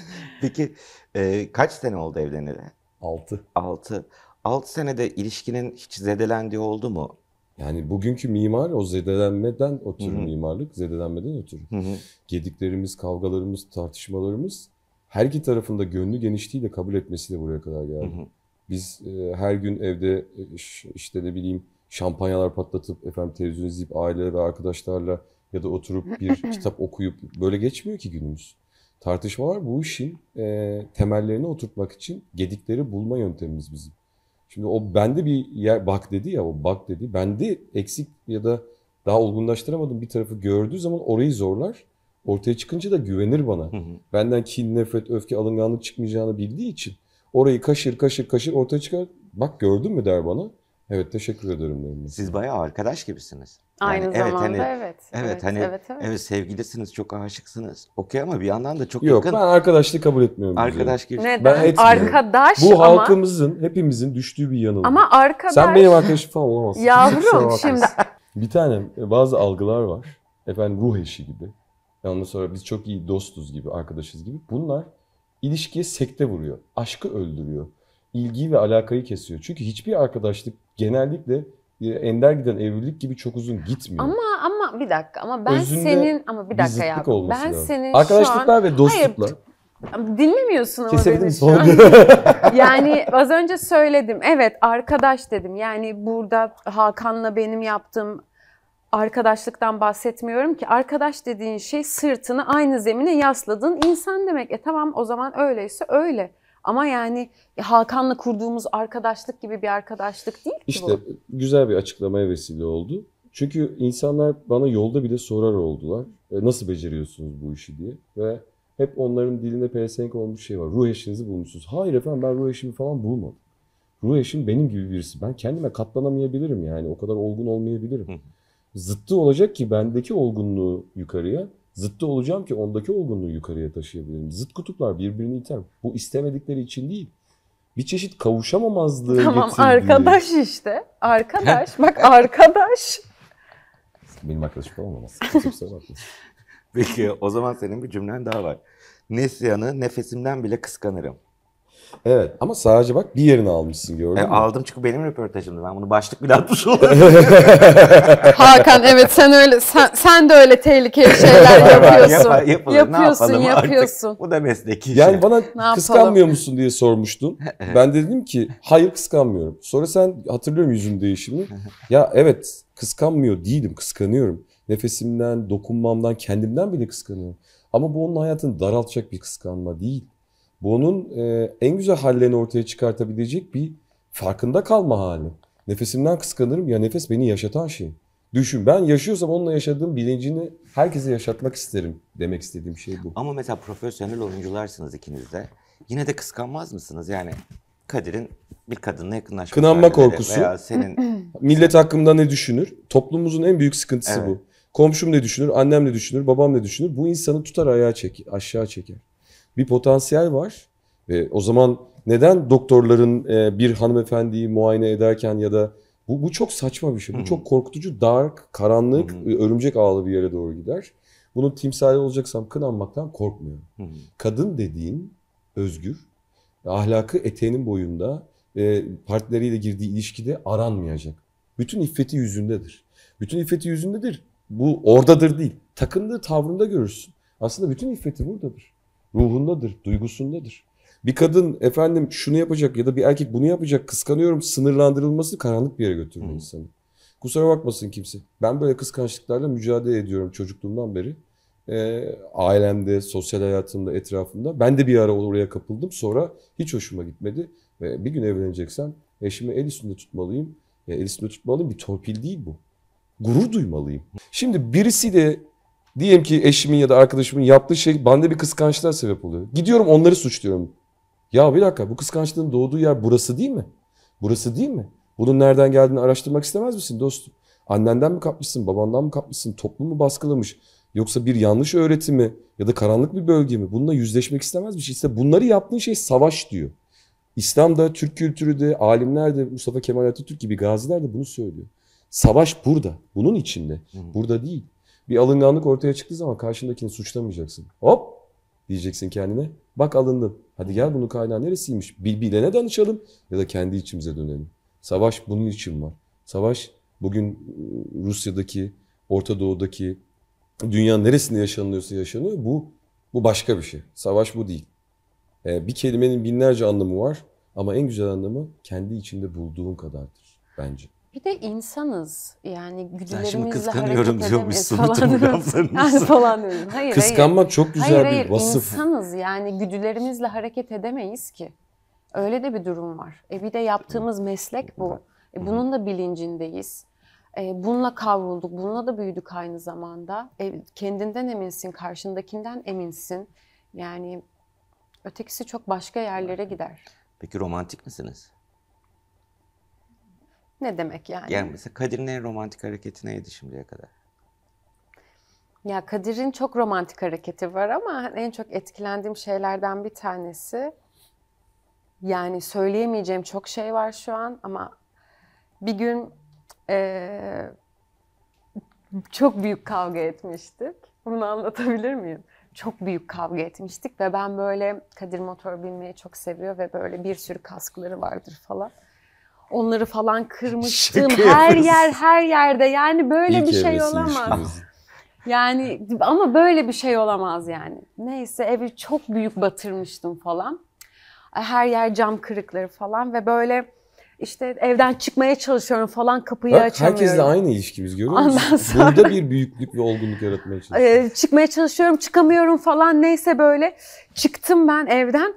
<laughs> Peki e, kaç sene oldu evleneli? Altı. Altı. Altı senede ilişkinin hiç zedelendiği oldu mu? Yani bugünkü mimar o zedelenmeden ötürü Hı mimarlık, zedelenmeden ötürü. Hı hı. Gediklerimiz, kavgalarımız, tartışmalarımız her iki tarafında gönlü genişliğiyle kabul etmesi de buraya kadar geldi. Hı hı. Biz e, her gün evde e, işte ne bileyim şampanyalar patlatıp efendim televizyon izleyip aile ve arkadaşlarla ya da oturup bir <laughs> kitap okuyup böyle geçmiyor ki günümüz. Tartışmalar bu işin e, temellerini oturtmak için gedikleri bulma yöntemimiz bizim. Şimdi o bende bir yer bak dedi ya o bak dedi. Bende eksik ya da daha olgunlaştıramadığım bir tarafı gördüğü zaman orayı zorlar ortaya çıkınca da güvenir bana. Hı hı. Benden kin, nefret, öfke, alınganlık çıkmayacağını bildiği için orayı kaşır kaşır kaşır ortaya çıkar. Bak gördün mü der bana. Evet teşekkür ederim derim. Siz bayağı arkadaş gibisiniz. Yani Aynı evet, zamanda hani, evet. Evet, evet hani evet, evet. evet sevgilisiniz, çok aşıksınız. Okey ama bir yandan da çok Yok, yakın. ben arkadaşlık kabul etmiyorum. Arkadaş gibi. Neden? Ben etmiyorum. Arkadaş Bu ama... halkımızın, hepimizin düştüğü bir yanılgı. Ama arkadaş... Sen benim arkadaşım falan olamazsın. Yavrum şimdi... bir tane bazı algılar var. Efendim ruh eşi gibi. Yani ondan sonra biz çok iyi dostuz gibi, arkadaşız gibi. Bunlar ilişkiye sekte vuruyor. Aşkı öldürüyor. İlgiyi ve alakayı kesiyor. Çünkü hiçbir arkadaşlık genellikle e, ender giden evlilik gibi çok uzun gitmiyor. Ama ama bir dakika ama ben Özünde senin ama bir dakika ya. Ben lazım. senin arkadaşlıklar an... ve dostluklar. Hayır, Dinlemiyorsun ama Kesebilirim beni <laughs> yani az önce söyledim. Evet arkadaş dedim. Yani burada Hakan'la benim yaptığım arkadaşlıktan bahsetmiyorum ki. Arkadaş dediğin şey sırtını aynı zemine yasladığın insan demek. E tamam o zaman öyleyse öyle. Ama yani e, Hakan'la kurduğumuz arkadaşlık gibi bir arkadaşlık değil ki işte, bu. İşte güzel bir açıklamaya vesile oldu. Çünkü insanlar bana yolda bile sorar oldular. E, Nasıl beceriyorsunuz bu işi diye. Ve hep onların dilinde pelesenk olmuş şey var. Ruh eşinizi bulmuşsunuz. Hayır efendim ben ruh eşimi falan bulmadım. Ruh eşim benim gibi birisi. Ben kendime katlanamayabilirim yani. O kadar olgun olmayabilirim. Hı zıttı olacak ki bendeki olgunluğu yukarıya, zıttı olacağım ki ondaki olgunluğu yukarıya taşıyabilirim. Zıt kutuplar birbirini iter. Bu istemedikleri için değil. Bir çeşit kavuşamamazlığı Tamam getirdiği... arkadaş işte. Arkadaş. Bak arkadaş. Benim arkadaşım olmaması. <laughs> Kimse Peki o zaman senin bir cümlen daha var. Neslihan'ı nefesimden bile kıskanırım. Evet ama sadece bak bir yerini almışsın gördün e, mü? aldım çünkü benim röportajımdı. Ben bunu başlık bile atmış <laughs> olurum. Hakan evet sen öyle sen, sen de öyle tehlikeli şeyler <laughs> yapıyorsun. Yap, yapalım, yapıyorsun, ne yapıyorsun. Artık? Bu da mesleki. Yani şey. bana ne kıskanmıyor yapalım? musun diye sormuştun. <laughs> ben de dedim ki hayır kıskanmıyorum. Sonra sen hatırlıyorum yüzün değişimini. ya evet kıskanmıyor değilim kıskanıyorum. Nefesimden, dokunmamdan, kendimden bile kıskanıyorum. Ama bu onun hayatını daraltacak bir kıskanma değil bunun e, en güzel hallerini ortaya çıkartabilecek bir farkında kalma hali. Nefesimden kıskanırım ya nefes beni yaşatan şey. Düşün ben yaşıyorsam onunla yaşadığım bilincini herkese yaşatmak isterim demek istediğim şey bu. Ama mesela profesyonel oyuncularsınız ikiniz de. Yine de kıskanmaz mısınız? Yani Kadir'in bir kadınla yakınlaşması. Kınanma korkusu. Veya senin... <clears throat> Millet hakkında ne düşünür? Toplumumuzun en büyük sıkıntısı evet. bu. Komşum ne düşünür? Annem ne düşünür? Babam ne düşünür? Bu insanı tutar ayağa çek, aşağı çeker bir potansiyel var. ve o zaman neden doktorların e, bir hanımefendiyi muayene ederken ya da bu, bu çok saçma bir şey. Bu Hı-hı. Hmm. çok korkutucu, dark, karanlık, Hı-hı. Hmm. E, örümcek ağlı bir yere doğru gider. Bunun timsali olacaksam kınanmaktan korkmuyorum. Hı-hı. Hmm. Kadın dediğin özgür, ahlakı eteğinin boyunda, e, partneriyle girdiği ilişkide aranmayacak. Bütün iffeti yüzündedir. Bütün iffeti yüzündedir. Bu oradadır değil. Takındığı tavrında görürsün. Aslında bütün iffeti buradadır ruhundadır, duygusundadır. Bir kadın efendim şunu yapacak ya da bir erkek bunu yapacak kıskanıyorum sınırlandırılması karanlık bir yere götürür insanı. Kusura bakmasın kimse. Ben böyle kıskançlıklarla mücadele ediyorum çocukluğumdan beri. E, ailemde, sosyal hayatımda, etrafımda. Ben de bir ara oraya kapıldım. Sonra hiç hoşuma gitmedi. Ve bir gün evleneceksem eşimi el üstünde tutmalıyım. Ya el üstünde tutmalıyım bir torpil değil bu. Gurur duymalıyım. Şimdi birisi de. Diyelim ki eşimin ya da arkadaşımın yaptığı şey bende bir kıskançlığa sebep oluyor. Gidiyorum onları suçluyorum. Ya bir dakika bu kıskançlığın doğduğu yer burası değil mi? Burası değil mi? Bunun nereden geldiğini araştırmak istemez misin dostum? Annenden mi kapmışsın, babandan mı kapmışsın, toplum mu baskılamış? Yoksa bir yanlış öğretimi ya da karanlık bir bölge mi? Bununla yüzleşmek istemez bir şey. İşte bunları yaptığın şey savaş diyor. İslam'da, Türk kültürü de, alimler de, Mustafa Kemal Atatürk gibi gaziler de bunu söylüyor. Savaş burada, bunun içinde. Burada değil. Bir alınganlık ortaya çıktığı zaman karşındakini suçlamayacaksın. Hop diyeceksin kendine. Bak alındın. Hadi gel bunun kaynağı neresiymiş? Bir bilene danışalım ya da kendi içimize dönelim. Savaş bunun için var. Savaş bugün Rusya'daki, Orta Doğu'daki, dünya neresinde yaşanıyorsa yaşanıyor. Bu bu başka bir şey. Savaş bu değil. Ee, bir kelimenin binlerce anlamı var ama en güzel anlamı kendi içinde bulduğun kadardır bence. Bir de insanız yani güdülerimizle şimdi kıskanıyorum hareket diyormuşsun edemeyiz bütün programlarınızda. <laughs> yani falan diyorum. Hayır Kıskanmak hayır. çok güzel hayır, bir hayır. vasıf. insanız yani güdülerimizle hareket edemeyiz ki. Öyle de bir durum var. E bir de yaptığımız meslek bu. E bunun da bilincindeyiz. E bununla kavrulduk, bununla da büyüdük aynı zamanda. E kendinden eminsin, karşındakinden eminsin. Yani ötekisi çok başka yerlere gider. Peki romantik misiniz? Ne demek yani? Yani mesela Kadir'in en romantik hareketi neydi şimdiye kadar? Ya Kadir'in çok romantik hareketi var ama en çok etkilendiğim şeylerden bir tanesi yani söyleyemeyeceğim çok şey var şu an ama bir gün e, çok büyük kavga etmiştik. Bunu anlatabilir miyim? Çok büyük kavga etmiştik ve ben böyle Kadir motor binmeyi çok seviyor ve böyle bir sürü kaskları vardır falan. Onları falan kırmıştım. Şaka her yer her yerde. Yani böyle İlk bir şey olamaz. Yani ama böyle bir şey olamaz yani. Neyse evi çok büyük batırmıştım falan. Her yer cam kırıkları falan ve böyle işte evden çıkmaya çalışıyorum falan kapıyı açamıyorum. Herkesle aynı ilişkimiz görüyor musun? Ondan sonra... Burada bir büyüklük ve olgunluk yaratmaya çalışıyorum. çıkmaya çalışıyorum çıkamıyorum falan neyse böyle. Çıktım ben evden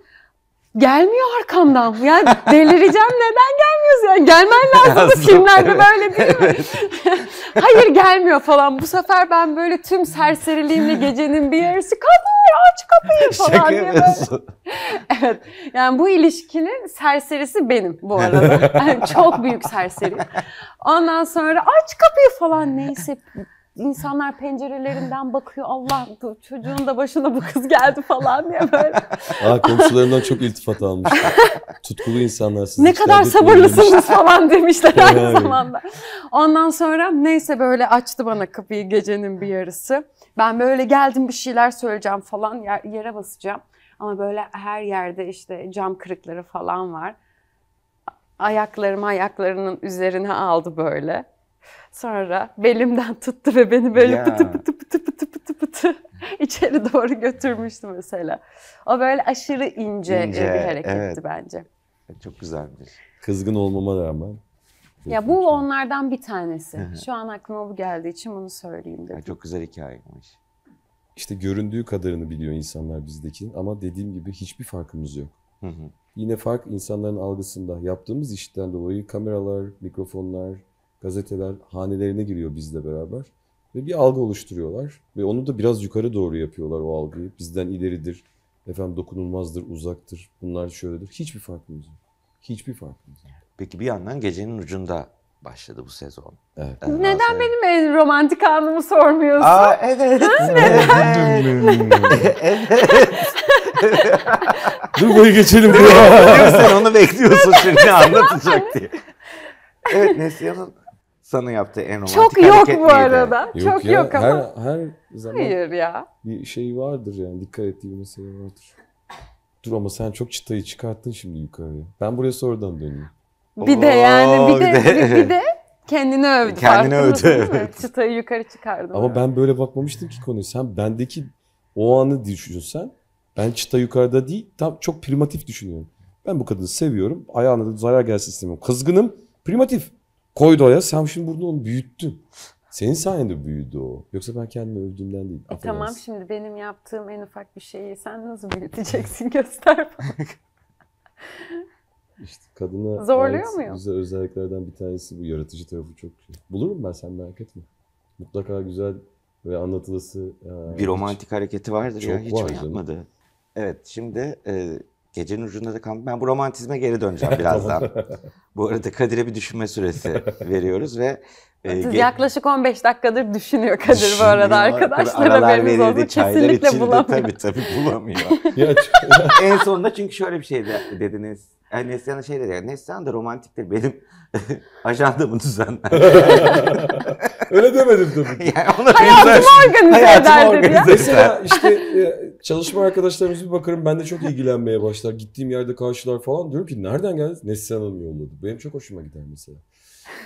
gelmiyor arkamdan. Yani delireceğim neden gelmiyorsun? Yani gelmen lazım filmlerde evet. böyle değil mi? Evet. Hayır gelmiyor falan. Bu sefer ben böyle tüm serseriliğimle gecenin bir yarısı kadın aç kapıyı <laughs> falan Şaka diye böyle. evet. Yani bu ilişkinin serserisi benim bu arada. <laughs> Yani çok büyük serseri. Ondan sonra aç kapıyı falan neyse insanlar pencerelerinden bakıyor. Allah çocuğun da başına bu kız geldi falan diye böyle. Aa, komşularından çok iltifat almış. Tutkulu insanlar Ne kadar sabırlısınız falan demişler aynı yani. zamanda. Ondan sonra neyse böyle açtı bana kapıyı gecenin bir yarısı. Ben böyle geldim bir şeyler söyleyeceğim falan yere basacağım. Ama böyle her yerde işte cam kırıkları falan var. Ayaklarımı ayaklarının üzerine aldı böyle Sonra belimden tuttu ve beni böyle yeah. pıtı pıtı pıtı pıtı pıtı pıtı <laughs> içeri doğru götürmüştü mesela. O böyle aşırı ince, e, ince bir hareketti evet. bence. E, çok güzelmiş. Kızgın olmama rağmen. Ya bu onlardan bir tanesi. Şu an aklıma bu geldiği için bunu söyleyeyim dedim. Ya çok güzel hikayeymiş. İşte göründüğü kadarını biliyor insanlar bizdeki ama dediğim gibi hiçbir farkımız yok. Hı hı. Yine fark insanların algısında. Yaptığımız işten dolayı kameralar, mikrofonlar, gazeteler hanelerine giriyor bizle beraber. Ve bir algı oluşturuyorlar. Ve onu da biraz yukarı doğru yapıyorlar o algıyı. Bizden ileridir, efendim dokunulmazdır, uzaktır, bunlar şöyledir. Hiçbir farkımız yok. Hiçbir farkımız yok. Peki bir yandan gecenin ucunda başladı bu sezon. Evet. Ee, Neden sonra... Şey- benim en romantik anımı sormuyorsun? Aa evet. Neden? evet. <laughs> Dur boyu geçelim. Sen onu bekliyorsun şimdi anlatacak diye. Evet Neslihan'ın sana yaptığı en romantik Çok yok bu neydi? arada. Yok Çok ya, yok ama. Her, her zaman Hayır ya. bir şey vardır yani. Dikkat ettiği bir mesele vardır. Dur ama sen çok çıtayı çıkarttın şimdi yukarıya. Ben buraya sonradan döneyim. Bir de yani bir de, bir de, bir de kendini övdü. <laughs> Kendini övdü, değil evet. Çıtayı yukarı çıkardı. Ama ben böyle bakmamıştım ki konuyu. Sen bendeki o anı düşünsen ben çıta yukarıda değil tam çok primatif düşünüyorum. Ben bu kadını seviyorum. Ayağına da zarar gelsin istemiyorum. Kızgınım. Primatif. Koydu oraya sen şimdi burada onu büyüttün. Senin sayende büyüdü o. Yoksa ben kendimi övdüğümden değil. E tamam şimdi benim yaptığım en ufak bir şeyi sen nasıl büyüteceksin <laughs> göster bak. kadına Zorluyor ait muyum? güzel özelliklerden bir tanesi bu yaratıcı tarafı çok şey. Bulurum ben sen merak etme. Mutlaka güzel ve anlatılısı. E, bir hiç... romantik hareketi vardır çok ya hiç var, yapmadı. Evet şimdi e, Gecenin ucunda da kalmış. Ben bu romantizme geri döneceğim <laughs> birazdan. bu arada Kadir'e bir düşünme süresi <laughs> veriyoruz ve e, Siz yaklaşık 15 dakikadır düşünüyor Kadir düşünüyor, bu arada arkadaşlar haberiniz oldu. Kesinlikle içinde, bulamıyor. Tabii tabii bulamıyor. <laughs> en sonunda çünkü şöyle bir şey de, dediniz. Yani Neslihan'a şey dedi. Yani Neslihan da romantiktir. Benim ajandamı düzenler. Öyle demedim tabii ki. Yani ona Hayatımı şey. organize ederdim ya. Mesela işte e, Çalışma arkadaşlarımız bir bakarım ben de çok ilgilenmeye başlar. Gittiğim yerde karşılar falan. Diyorum ki nereden geldiniz? Neslihan Hanım yolladı. Benim çok hoşuma gider mesela.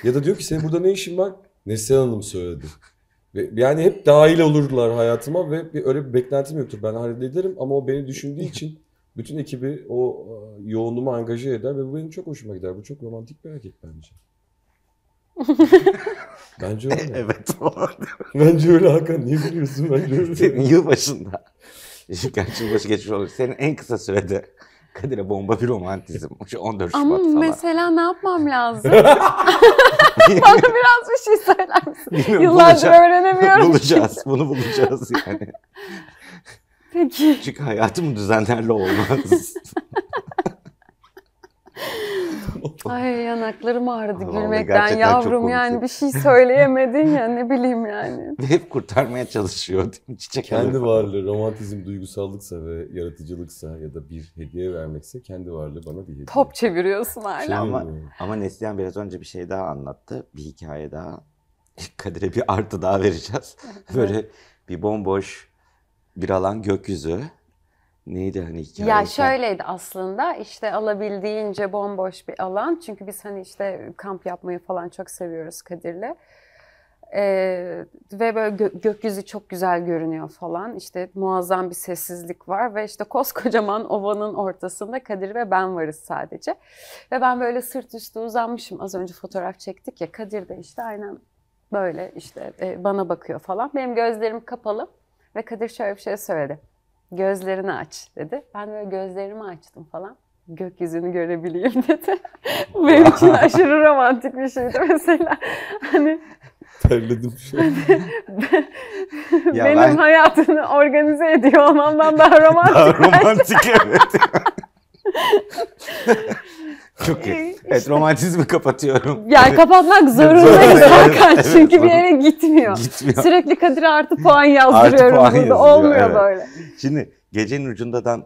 Ya da diyor ki senin burada ne işin var? Neslihan Hanım söyledi. Ve yani hep dahil olurlar hayatıma ve bir, öyle bir beklentim yoktur. Ben hallederim ama o beni düşündüğü için bütün ekibi o e, yoğunluğuma angaje eder ve bu benim çok hoşuma gider. Bu çok romantik bir hareket bence. <laughs> bence öyle. Evet. Bence öyle Hakan. Niye biliyorsun? Bence öyle. Senin yılbaşında Gerçi başı geçmiş olur. Senin en kısa sürede Kadir'e bomba bir romantizm. Şu 14 Şubat Ama falan. Ama mesela ne yapmam lazım? <laughs> Bana biraz bir şey söyler misin? Yıllardır öğrenemiyorum. Bulacağız. Çünkü. Bunu bulacağız yani. Peki. Çünkü hayatım düzenlerle olmaz oldu. Ay yanaklarım ağrıdı Vallahi gülmekten yavrum yani bir şey söyleyemedin ya ne bileyim yani. <laughs> Hep kurtarmaya çalışıyor çiçek Kendi varlığı romantizm duygusallıksa ve yaratıcılıksa ya da bir hediye vermekse kendi varlığı bana bir hediye. Top çeviriyorsun hala. Şey, ama, ama Neslihan biraz önce bir şey daha anlattı. Bir hikaye daha. <laughs> Kadir'e bir artı daha vereceğiz. Böyle bir bomboş bir alan gökyüzü Neydi hani hikaye? Ya şöyleydi aslında işte alabildiğince bomboş bir alan. Çünkü biz hani işte kamp yapmayı falan çok seviyoruz Kadir'le. Ee, ve böyle gö- gökyüzü çok güzel görünüyor falan. İşte muazzam bir sessizlik var ve işte koskocaman ovanın ortasında Kadir ve ben varız sadece. Ve ben böyle sırt üstü uzanmışım. Az önce fotoğraf çektik ya Kadir de işte aynen böyle işte e, bana bakıyor falan. Benim gözlerim kapalı ve Kadir şöyle bir şey söyledi gözlerini aç dedi. Ben böyle gözlerimi açtım falan. Gökyüzünü görebileyim <laughs> dedi. Benim için aşırı romantik bir şeydi mesela. Hani terledim şu an. <laughs> Benim ben... hayatını organize ediyor olmamdan daha romantik. daha romantik evet. <laughs> Çok iyi. Evet romantizmi kapatıyorum. Yani kapatmak zorundayız Hakan evet, çünkü evet, bir yere gitmiyor. gitmiyor. Sürekli Kadir'e artı puan yazdırıyorum artı puan burada. Olmuyor evet. böyle. Şimdi gecenin ucundadan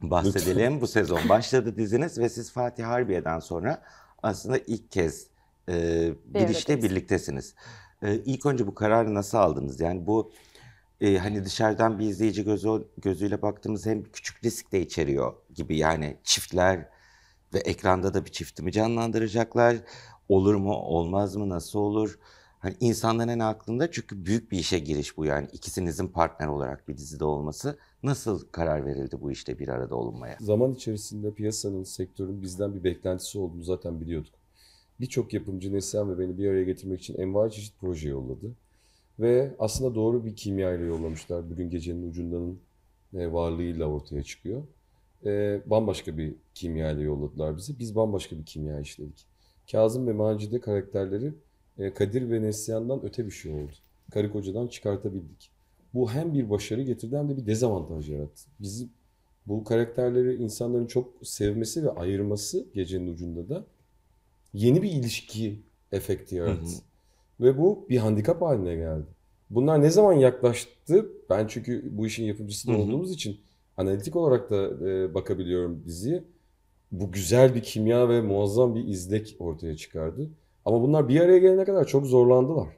bahsedelim. Lütfen. Bu sezon başladı diziniz ve siz Fatih Harbiye'den sonra aslında ilk kez e, girişte bir birliktesiniz. E, ilk önce bu kararı nasıl aldınız? Yani bu e, hani dışarıdan bir izleyici gözü, gözüyle baktığımız hem küçük risk de içeriyor gibi yani çiftler ve ekranda da bir çiftimi canlandıracaklar. Olur mu, olmaz mı, nasıl olur? Hani insanların aklında çünkü büyük bir işe giriş bu yani ikisinizin partner olarak bir dizide olması. Nasıl karar verildi bu işte bir arada olunmaya? Zaman içerisinde piyasanın, sektörün bizden bir beklentisi olduğunu zaten biliyorduk. Birçok yapımcı Neslihan ve beni bir araya getirmek için envai çeşit proje yolladı. Ve aslında doğru bir kimya ile yollamışlar. Bugün gecenin ucundanın e, varlığıyla ortaya çıkıyor e, bambaşka bir kimya ile yolladılar bizi. Biz bambaşka bir kimya işledik. Kazım ve Macide karakterleri e, Kadir ve Neslihan'dan öte bir şey oldu. Karı kocadan çıkartabildik. Bu hem bir başarı getirdi hem de bir dezavantaj yarattı. Bizi bu karakterleri insanların çok sevmesi ve ayırması gecenin ucunda da yeni bir ilişki efekti yarattı. Ve bu bir handikap haline geldi. Bunlar ne zaman yaklaştı? Ben çünkü bu işin yapımcısı da olduğumuz için analitik olarak da e, bakabiliyorum diziye. Bu güzel bir kimya ve muazzam bir izlek ortaya çıkardı. Ama bunlar bir araya gelene kadar çok zorlandılar.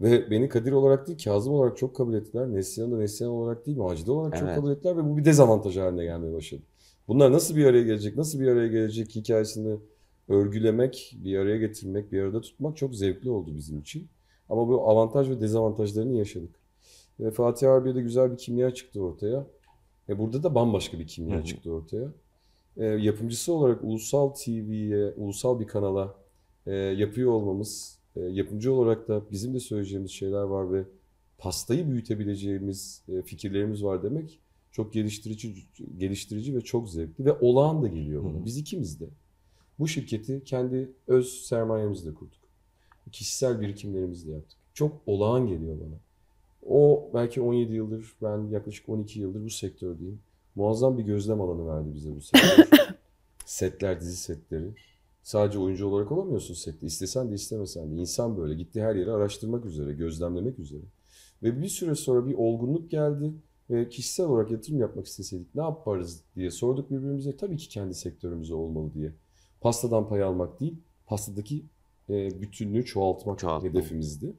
Ve beni Kadir olarak değil, Kazım olarak çok kabul ettiler. Neslihan da Neslihan olarak değil, Macide olarak evet. çok kabul ettiler ve bu bir dezavantaj haline gelmeye başladı. Bunlar nasıl bir araya gelecek, nasıl bir araya gelecek hikayesini örgülemek, bir araya getirmek, bir arada tutmak çok zevkli oldu bizim için. Ama bu avantaj ve dezavantajlarını yaşadık. Ve Fatih abiye de güzel bir kimya çıktı ortaya. E burada da bambaşka bir kimya Hı-hı. çıktı ortaya. E, yapımcısı olarak ulusal TV'ye, ulusal bir kanala e, yapıyor olmamız, e, yapımcı olarak da bizim de söyleyeceğimiz şeyler var ve pastayı büyütebileceğimiz e, fikirlerimiz var demek çok geliştirici geliştirici ve çok zevkli ve olağan da geliyor bana. Biz ikimiz de bu şirketi kendi öz sermayemizle kurduk. Kişisel birikimlerimizle yaptık. Çok olağan geliyor bana. O belki 17 yıldır, ben yaklaşık 12 yıldır bu sektördeyim. Muazzam bir gözlem alanı verdi bize bu sektör. <laughs> Setler, dizi setleri. Sadece oyuncu olarak olamıyorsun sette. İstesen de istemesen de. insan böyle gitti her yere araştırmak üzere, gözlemlemek üzere. Ve bir süre sonra bir olgunluk geldi ve kişisel olarak yatırım yapmak isteseydik ne yaparız diye sorduk birbirimize. Tabii ki kendi sektörümüze olmalı diye. Pastadan pay almak değil, pastadaki e, bütünlüğü çoğaltmak, çoğaltmak. hedefimizdi.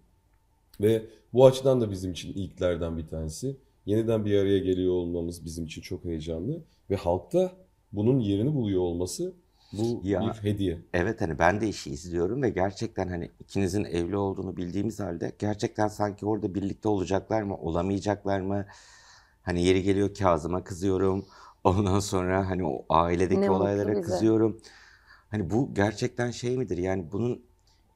Ve bu açıdan da bizim için ilklerden bir tanesi. Yeniden bir araya geliyor olmamız bizim için çok heyecanlı. Ve halkta bunun yerini buluyor olması bu ya, bir hediye. Evet hani ben de işi izliyorum ve gerçekten hani ikinizin evli olduğunu bildiğimiz halde gerçekten sanki orada birlikte olacaklar mı, olamayacaklar mı? Hani yeri geliyor Kazım'a kızıyorum. <laughs> Ondan sonra hani o ailedeki ne olaylara kızıyorum. Hani bu gerçekten şey midir? Yani bunun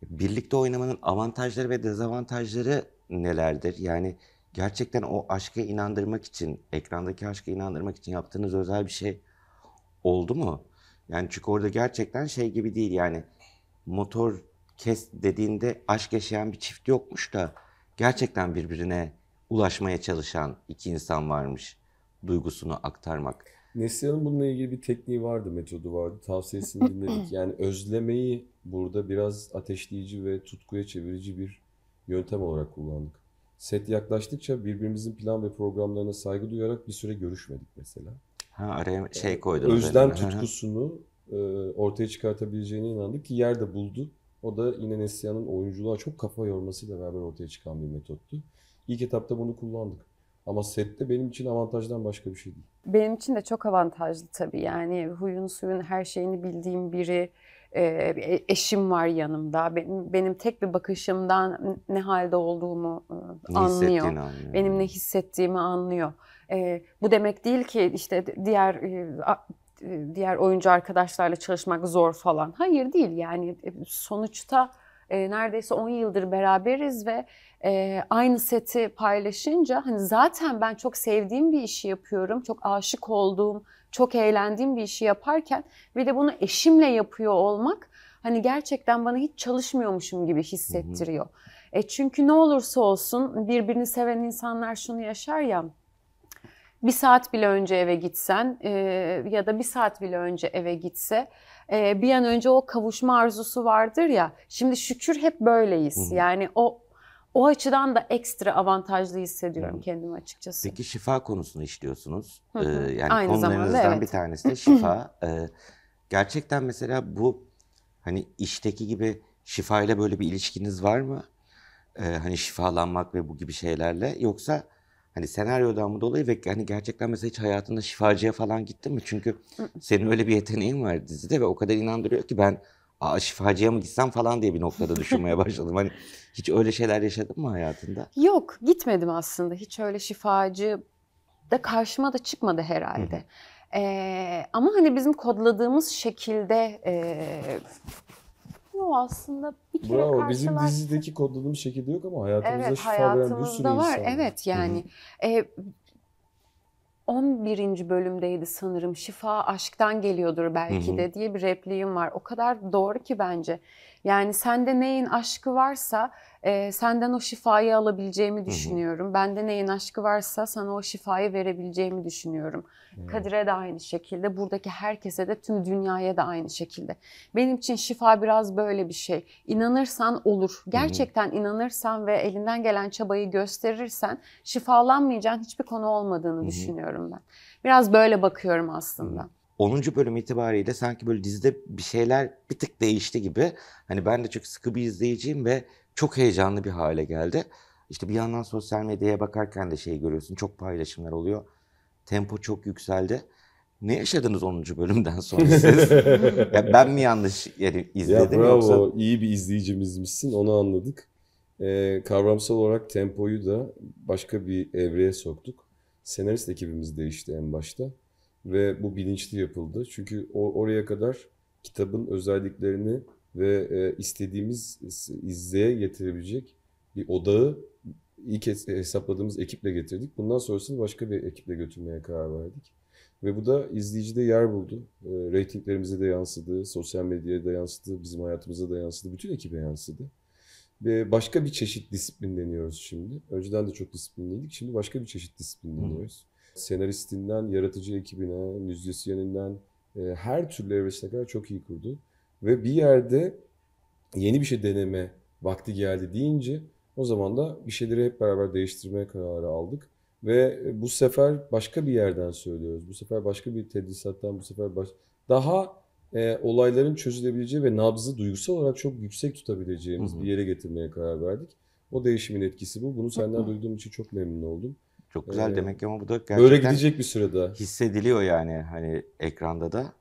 Birlikte oynamanın avantajları ve dezavantajları nelerdir? Yani gerçekten o aşka inandırmak için, ekrandaki aşka inandırmak için yaptığınız özel bir şey oldu mu? Yani çünkü orada gerçekten şey gibi değil yani motor kes dediğinde aşk yaşayan bir çift yokmuş da gerçekten birbirine ulaşmaya çalışan iki insan varmış duygusunu aktarmak. Neslihan'ın bununla ilgili bir tekniği vardı, metodu vardı. Tavsiyesini dinledik. <clears throat> Yani özlemeyi burada biraz ateşleyici ve tutkuya çevirici bir yöntem olarak kullandık. Set yaklaştıkça birbirimizin plan ve programlarına saygı duyarak bir süre görüşmedik mesela. Ha araya ee, şey koydum. Özlem üzerine. tutkusunu e, ortaya çıkartabileceğine inandık ki yerde buldu. O da yine Neslihan'ın oyunculuğa çok kafa yormasıyla beraber ortaya çıkan bir metottu. İlk etapta bunu kullandık. Ama sette benim için avantajdan başka bir şey değil. Benim için de çok avantajlı tabii. Yani huyun suyun her şeyini bildiğim biri e, eşim var yanımda. Benim, benim tek bir bakışımdan ne halde olduğumu ne anlıyor. anlıyor. Benim ne hissettiğimi anlıyor. bu demek değil ki işte diğer diğer oyuncu arkadaşlarla çalışmak zor falan. Hayır değil yani e, sonuçta neredeyse 10 yıldır beraberiz ve aynı seti paylaşınca hani zaten ben çok sevdiğim bir işi yapıyorum. Çok aşık olduğum çok eğlendiğim bir işi yaparken bir de bunu eşimle yapıyor olmak hani gerçekten bana hiç çalışmıyormuşum gibi hissettiriyor. Hı hı. E çünkü ne olursa olsun birbirini seven insanlar şunu yaşar ya bir saat bile önce eve gitsen e, ya da bir saat bile önce eve gitse e, bir an önce o kavuşma arzusu vardır ya. Şimdi şükür hep böyleyiz. Hı hı. Yani o o açıdan da ekstra avantajlı hissediyorum yani, kendimi açıkçası. Peki şifa konusunu işliyorsunuz. Ee, yani Aynı konularınızdan zamanda, evet. bir tanesi de şifa. <clears throat> ee, gerçekten mesela bu hani işteki gibi şifa ile böyle bir ilişkiniz var mı? Ee, hani şifalanmak ve bu gibi şeylerle yoksa hani senaryodan mı dolayı ve hani gerçekten mesela hiç hayatında şifacıya falan gittin mi? Çünkü senin öyle bir yeteneğin var dizide ve o kadar inandırıyor ki ben Aa şifacıya mı gitsem falan diye bir noktada düşünmeye <laughs> başladım. Hani hiç öyle şeyler yaşadın mı hayatında? Yok gitmedim aslında. Hiç öyle şifacı da karşıma da çıkmadı herhalde. Ee, ama hani bizim kodladığımız şekilde e, aslında bir kere Bravo, karşılar... bizim dizideki kodladığımız şekilde yok ama hayatımızda evet, şifa veren bir sürü var. insan var. Evet yani. E, 11. bölümdeydi sanırım. Şifa aşktan geliyordur belki de diye bir repliğim var. O kadar doğru ki bence. Yani sende neyin aşkı varsa e, senden o şifayı alabileceğimi düşünüyorum. Hı hı. Bende neyin aşkı varsa sana o şifayı verebileceğimi düşünüyorum. Hı. Kadir'e de aynı şekilde, buradaki herkese de, tüm dünyaya da aynı şekilde. Benim için şifa biraz böyle bir şey. İnanırsan olur. Gerçekten hı inanırsan ve elinden gelen çabayı gösterirsen şifalanmayacağın hiçbir konu olmadığını hı düşünüyorum ben. Biraz böyle bakıyorum aslında. hı. 10. bölüm itibariyle sanki böyle dizide bir şeyler bir tık değişti gibi. Hani ben de çok sıkı bir izleyiciyim ve çok heyecanlı bir hale geldi. İşte bir yandan sosyal medyaya bakarken de şey görüyorsun. Çok paylaşımlar oluyor. Tempo çok yükseldi. Ne yaşadınız 10. bölümden sonra siz? <laughs> ya ben mi yanlış yani izledim ya bravo, yoksa? iyi bir izleyicimizmişsin onu anladık. Ee, kavramsal olarak tempoyu da başka bir evreye soktuk. Senarist ekibimiz değişti en başta ve bu bilinçli yapıldı. Çünkü oraya kadar kitabın özelliklerini ve e, istediğimiz izleye getirebilecek bir odağı ilk hesapladığımız ekiple getirdik. Bundan sonrasını başka bir ekiple götürmeye karar verdik. Ve bu da izleyicide yer buldu. E, ratinglerimize de yansıdı, sosyal medyaya da yansıdı, bizim hayatımıza da yansıdı, bütün ekibe yansıdı. Ve başka bir çeşit disiplin deniyoruz şimdi. Önceden de çok disiplinliydik, şimdi başka bir çeşit disiplin deniyoruz. Senaristinden yaratıcı ekibine, müzisyeninden e, her türlü evresine kadar çok iyi kurdu. Ve bir yerde yeni bir şey deneme vakti geldi deyince o zaman da bir şeyleri hep beraber değiştirmeye kararı aldık. Ve e, bu sefer başka bir yerden söylüyoruz. Bu sefer başka bir tedrisattan, bu sefer baş... daha e, olayların çözülebileceği ve nabzı duygusal olarak çok yüksek tutabileceğimiz hı hı. bir yere getirmeye karar verdik. O değişimin etkisi bu. Bunu senden hı hı. duyduğum için çok memnun oldum. Çok güzel ee, demek ki ama bu da gerçekten böyle gidecek bir süre daha. Hissediliyor yani hani ekranda da.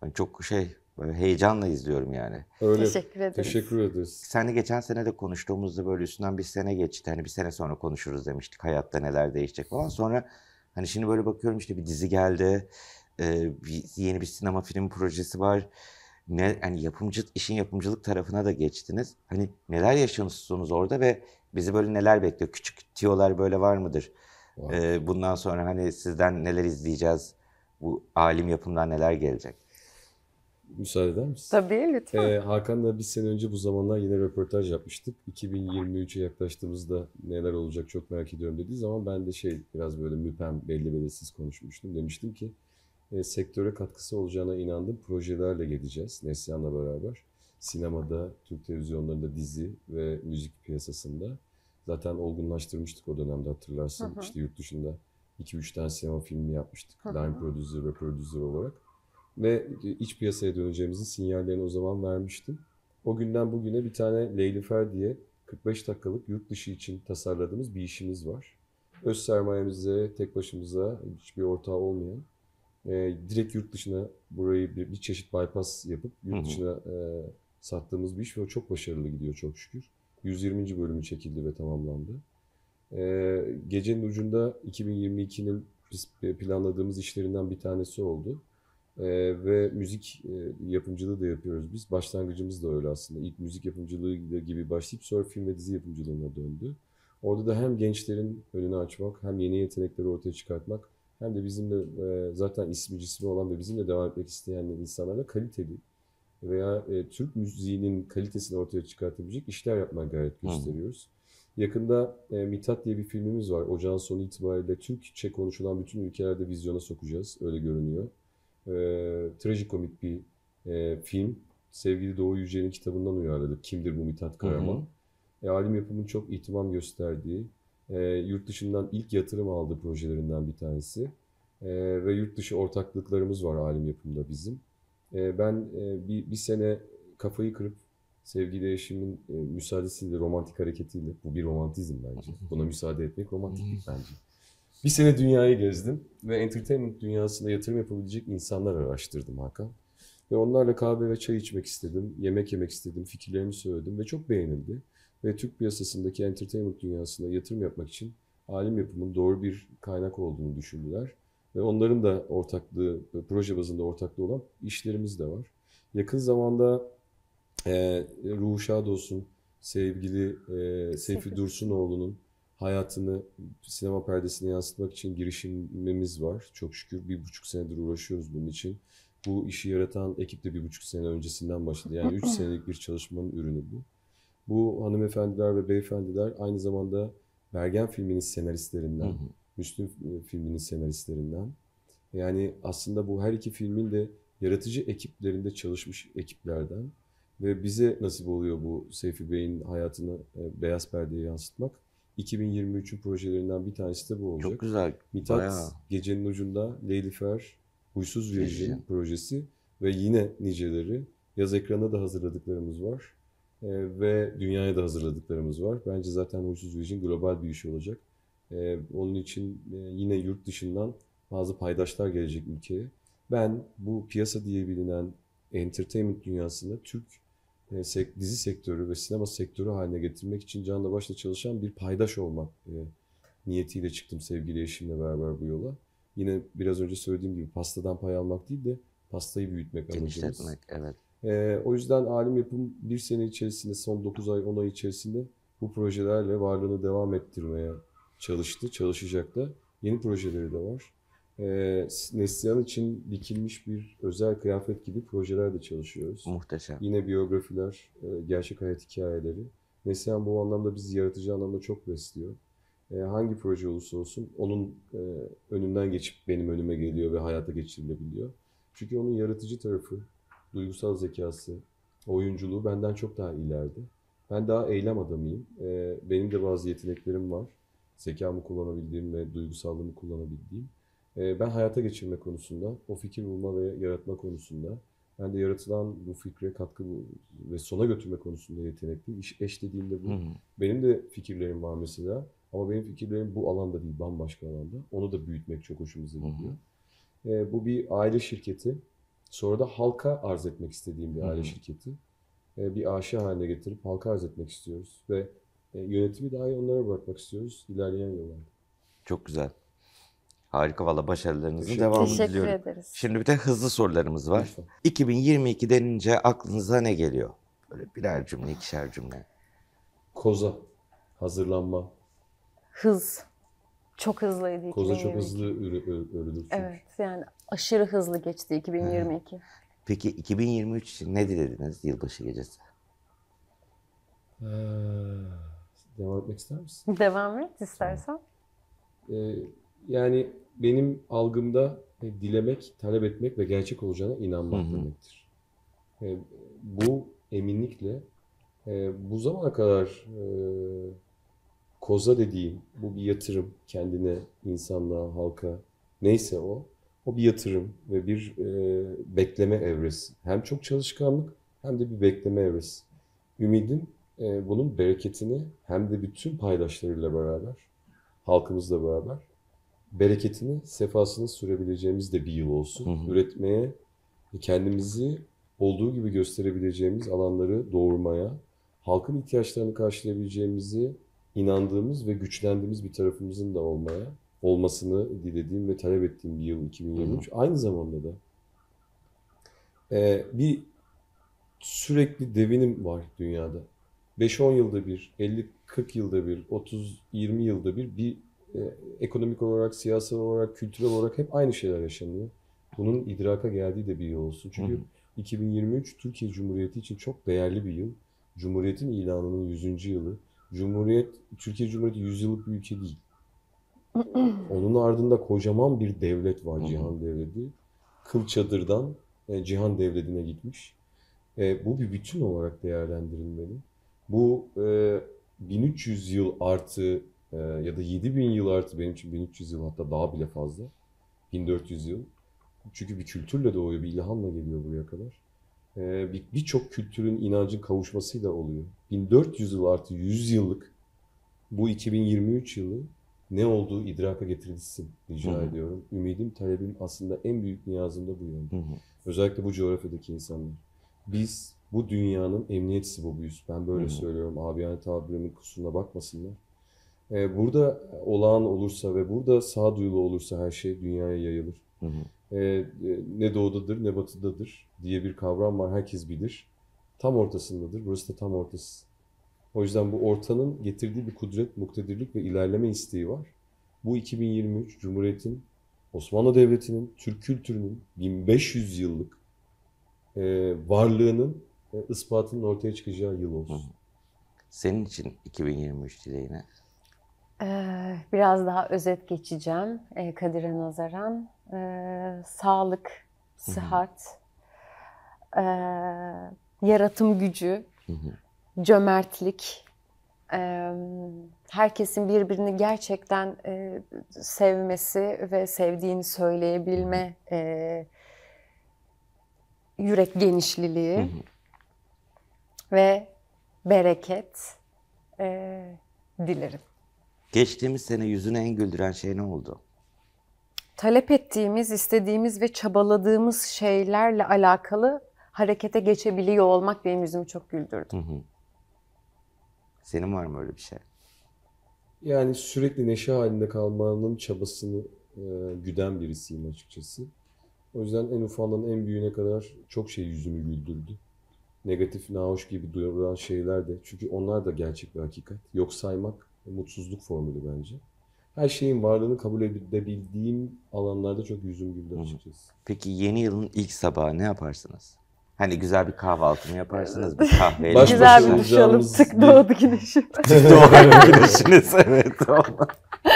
Hani çok şey böyle heyecanla izliyorum yani. Öyle. Teşekkür ederiz. Teşekkür ederiz. Sen de geçen sene de konuştuğumuzda böyle üstünden bir sene geçti. Hani bir sene sonra konuşuruz demiştik hayatta neler değişecek falan. Sonra hani şimdi böyle bakıyorum işte bir dizi geldi. Ee, bir, yeni bir sinema film projesi var ne hani yapımcı işin yapımcılık tarafına da geçtiniz. Hani neler yaşıyorsunuz orada ve bizi böyle neler bekliyor? Küçük tiyolar böyle var mıdır? E, bundan sonra hani sizden neler izleyeceğiz? Bu alim yapımlar neler gelecek? Müsaade eder misin? Tabii lütfen. Ee, Hakan'la bir sene önce bu zamanlar yine röportaj yapmıştık. 2023'e yaklaştığımızda neler olacak çok merak ediyorum dediği zaman ben de şey biraz böyle müpem belli belirsiz konuşmuştum. Demiştim ki e, sektöre katkısı olacağına inandım. Projelerle geleceğiz Neslihan'la beraber. Sinemada, Türk televizyonlarında dizi ve müzik piyasasında. Zaten olgunlaştırmıştık o dönemde hatırlarsın. Hı hı. İşte yurt dışında 2-3 tane sinema filmi yapmıştık. Hı hı. Line producer ve producer olarak. Ve iç piyasaya döneceğimizin sinyallerini o zaman vermiştim. O günden bugüne bir tane Leylifer diye 45 dakikalık yurt dışı için tasarladığımız bir işimiz var. Öz sermayemize, tek başımıza hiçbir ortağı olmayan e, direkt yurt dışına burayı bir, bir çeşit bypass yapıp yurt dışına E, sattığımız bir iş ve o çok başarılı gidiyor çok şükür. 120. bölümü çekildi ve tamamlandı. Ee, gecenin ucunda 2022'nin e, planladığımız işlerinden bir tanesi oldu. Ee, ve müzik e, yapımcılığı da yapıyoruz biz. Başlangıcımız da öyle aslında. İlk müzik yapımcılığı gibi başlayıp sonra film ve dizi yapımcılığına döndü. Orada da hem gençlerin önünü açmak, hem yeni yetenekleri ortaya çıkartmak, hem de bizimle e, zaten ismi cismi olan ve bizimle devam etmek isteyen insanlara kaliteli veya e, Türk müziğinin kalitesini ortaya çıkartabilecek işler yapmaya gayret gösteriyoruz. Hı. Yakında e, Mithat diye bir filmimiz var. Ocağın sonu itibariyle Türkçe konuşulan bütün ülkelerde vizyona sokacağız. Öyle görünüyor. E, trajikomik bir e, film. Sevgili Doğu Yücel'in kitabından uyarladık. Kimdir bu Mitat Karaman? Hı hı. E, alim yapımın çok ihtimam gösterdiği, e, yurt dışından ilk yatırım aldığı projelerinden bir tanesi. E, ve yurt dışı ortaklıklarımız var alim yapımda bizim. Ee, ben e, bir, bir sene kafayı kırıp sevgili eşimin e, müsaadesiyle, romantik hareketiyle, bu bir romantizm bence. <laughs> Buna müsaade etmek romantiklik hmm. bence. Bir sene dünyayı gezdim ve entertainment dünyasında yatırım yapabilecek insanlar araştırdım Hakan. Ve onlarla kahve ve çay içmek istedim, yemek yemek istedim, fikirlerimi söyledim ve çok beğenildi. Ve Türk piyasasındaki entertainment dünyasında yatırım yapmak için alim yapımın doğru bir kaynak olduğunu düşündüler. Ve onların da ortaklığı, e, proje bazında ortaklığı olan işlerimiz de var. Yakın zamanda e, Ruhu Şad olsun, sevgili e, Seyfi Dursunoğlu'nun hayatını sinema perdesine yansıtmak için girişimimiz var. Çok şükür bir buçuk senedir uğraşıyoruz bunun için. Bu işi yaratan ekip de bir buçuk sene öncesinden başladı. Yani üç <laughs> senelik bir çalışmanın ürünü bu. Bu hanımefendiler ve beyefendiler aynı zamanda Bergen filminin senaristlerinden, hı hı. Müslüm e, filminin senaristlerinden. Yani aslında bu her iki filmin de yaratıcı ekiplerinde çalışmış ekiplerden ve bize nasip oluyor bu Seyfi Bey'in hayatını e, beyaz perdeye yansıtmak. 2023'ün projelerinden bir tanesi de bu olacak. Çok güzel. Mithat bayağı. Gecenin Ucunda, Leyli Fer, Huysuz Virgin projesi ve yine niceleri. Yaz ekranına da hazırladıklarımız var. Ee, ve dünyaya da hazırladıklarımız var. Bence zaten Huysuz Virgin global bir iş olacak. Ee, onun için e, yine yurt dışından bazı paydaşlar gelecek ülkeye. Ben bu piyasa diye bilinen entertainment dünyasında Türk e, dizi sektörü ve sinema sektörü haline getirmek için canla başla çalışan bir paydaş olmak e, niyetiyle çıktım sevgili eşimle beraber bu yola. Yine biraz önce söylediğim gibi pastadan pay almak değil de pastayı büyütmek amacımız. evet. E, o yüzden alim yapım bir sene içerisinde, son 9 ay, 10 ay içerisinde bu projelerle varlığını devam ettirmeye çalıştı, çalışacak da. Yeni projeleri de var. E, Neslihan için dikilmiş bir özel kıyafet gibi projeler de çalışıyoruz. Muhteşem. Yine biyografiler, e, gerçek hayat hikayeleri. Neslihan bu anlamda bizi yaratıcı anlamda çok besliyor. E, hangi proje olursa olsun onun e, önünden geçip benim önüme geliyor ve hayata geçirilebiliyor. Çünkü onun yaratıcı tarafı, duygusal zekası, oyunculuğu benden çok daha ileride. Ben daha eylem adamıyım. E, benim de bazı yeteneklerim var zekamı kullanabildiğim ve duygusallığımı kullanabildiğim. E, ben hayata geçirme konusunda, o fikir bulma ve yaratma konusunda, ben de yaratılan bu fikre katkı ve sona götürme konusunda yetenekli İş dediğimde bu. Benim de fikirlerim var mesela. Ama benim fikirlerim bu alanda değil, bambaşka alanda. Onu da büyütmek çok hoşumuza gidiyor. Hı e, bu bir aile şirketi. Sonra da halka arz etmek istediğim bir aile şirketi. E, bir aşe haline getirip halka arz etmek istiyoruz. Ve e, yönetimi daha iyi onlara bırakmak istiyoruz ilerleyen yıllarda. Çok güzel. Harika valla başarılarınızın devamını Teşekkür diliyorum. ederiz. Şimdi bir de hızlı sorularımız var. Lütfen. 2022 denince aklınıza ne geliyor? Böyle birer cümle, ikişer cümle. Koza, hazırlanma. Hız. Çok hızlıydı 2022. Koza çok hızlı örülür. Evet yani aşırı hızlı geçti 2022. Peki 2023 için ne dilediniz yılbaşı gecesi? Ha. Ee, Devam etmek ister misin? Devam et istersen. Ee, yani benim algımda e, dilemek, talep etmek ve gerçek olacağına inanmak Hı-hı. demektir. E, bu eminlikle e, bu zamana kadar e, koza dediğim bu bir yatırım kendine, insanlığa, halka neyse o. O bir yatırım ve bir e, bekleme evresi. Hem çok çalışkanlık hem de bir bekleme evresi. Ümidim e, bunun bereketini hem de bütün paydaşlarıyla beraber, halkımızla beraber bereketini, sefasını sürebileceğimiz de bir yıl olsun. Hı hı. Üretmeye, kendimizi olduğu gibi gösterebileceğimiz alanları doğurmaya, halkın ihtiyaçlarını karşılayabileceğimizi inandığımız ve güçlendiğimiz bir tarafımızın da olmaya, olmasını dilediğim ve talep ettiğim bir yıl 2023. Hı hı. Aynı zamanda da e, bir sürekli devinim var dünyada. 5-10 yılda bir, 50-40 yılda bir, 30-20 yılda bir bir e, ekonomik olarak, siyasal olarak, kültürel olarak hep aynı şeyler yaşanıyor. Bunun idraka geldiği de bir yıl olsun. Çünkü hı hı. 2023 Türkiye Cumhuriyeti için çok değerli bir yıl. Cumhuriyet'in ilanının 100. yılı. Cumhuriyet, Türkiye Cumhuriyeti 100 yıllık bir ülke değil. <clears throat> Onun ardında kocaman bir devlet var, Cihan Devleti. Kılçadır'dan e, Cihan Devleti'ne gitmiş. E, bu bir bütün olarak değerlendirilmeli bu e, 1300 yıl artı e, ya da 7000 yıl artı benim için 1300 yıl hatta daha bile fazla. 1400 yıl. Çünkü bir kültürle doğuyor, bir ilhamla geliyor buraya kadar. E, Birçok bir kültürün, inancın kavuşmasıyla oluyor. 1400 yıl artı 100 yıllık bu 2023 yılı ne olduğu idraka getirilsin rica Hı-hı. ediyorum. Ümidim, talebim aslında en büyük niyazım da bu yönde. Özellikle bu coğrafyadaki insanlar. Biz bu dünyanın bu büyüs Ben böyle Hı-hı. Hmm. söylüyorum. Abiyane tabirimin kusuruna bakmasınlar. Ee, burada olağan olursa ve burada sağduyulu olursa her şey dünyaya yayılır. Ee, e, ne doğudadır ne batıdadır diye bir kavram var. Herkes bilir. Tam ortasındadır. Burası da tam ortası. O yüzden bu ortanın getirdiği bir kudret, muktedirlik ve ilerleme isteği var. Bu 2023 Cumhuriyet'in, Osmanlı Devleti'nin, Türk kültürünün 1500 yıllık e, varlığının e, ispatının ortaya çıkacağı yıl olsun. Senin için 2023 dileğine? Ee, biraz daha özet geçeceğim e, Kadir'e nazaran. Ee, sağlık, hı sıhhat, e, yaratım gücü, cömertlik, herkesin birbirini gerçekten sevmesi ve sevdiğini söyleyebilme yürek genişliliği ve bereket e, dilerim. Geçtiğimiz sene yüzüne en güldüren şey ne oldu? Talep ettiğimiz, istediğimiz ve çabaladığımız şeylerle alakalı harekete geçebiliyor olmak benim yüzümü çok güldürdü. Hı hı. Senin var mı öyle bir şey? Yani sürekli neşe halinde kalmanın çabasını e, güden birisiyim açıkçası. O yüzden en ufandan en büyüğüne kadar çok şey yüzümü güldürdü negatif, nahoş gibi duyurulan şeyler de. Çünkü onlar da gerçek bir hakikat. Yok saymak mutsuzluk formülü bence. Her şeyin varlığını kabul edebildiğim alanlarda çok yüzüm güldü açıkçası. Peki yeni yılın ilk sabahı ne yaparsınız? Hani güzel bir kahvaltı mı yaparsınız? Bir kahve Baş Güzel bir duş alıp tık doğdu güneşi. <laughs> Tık doğdu güneşiniz evet.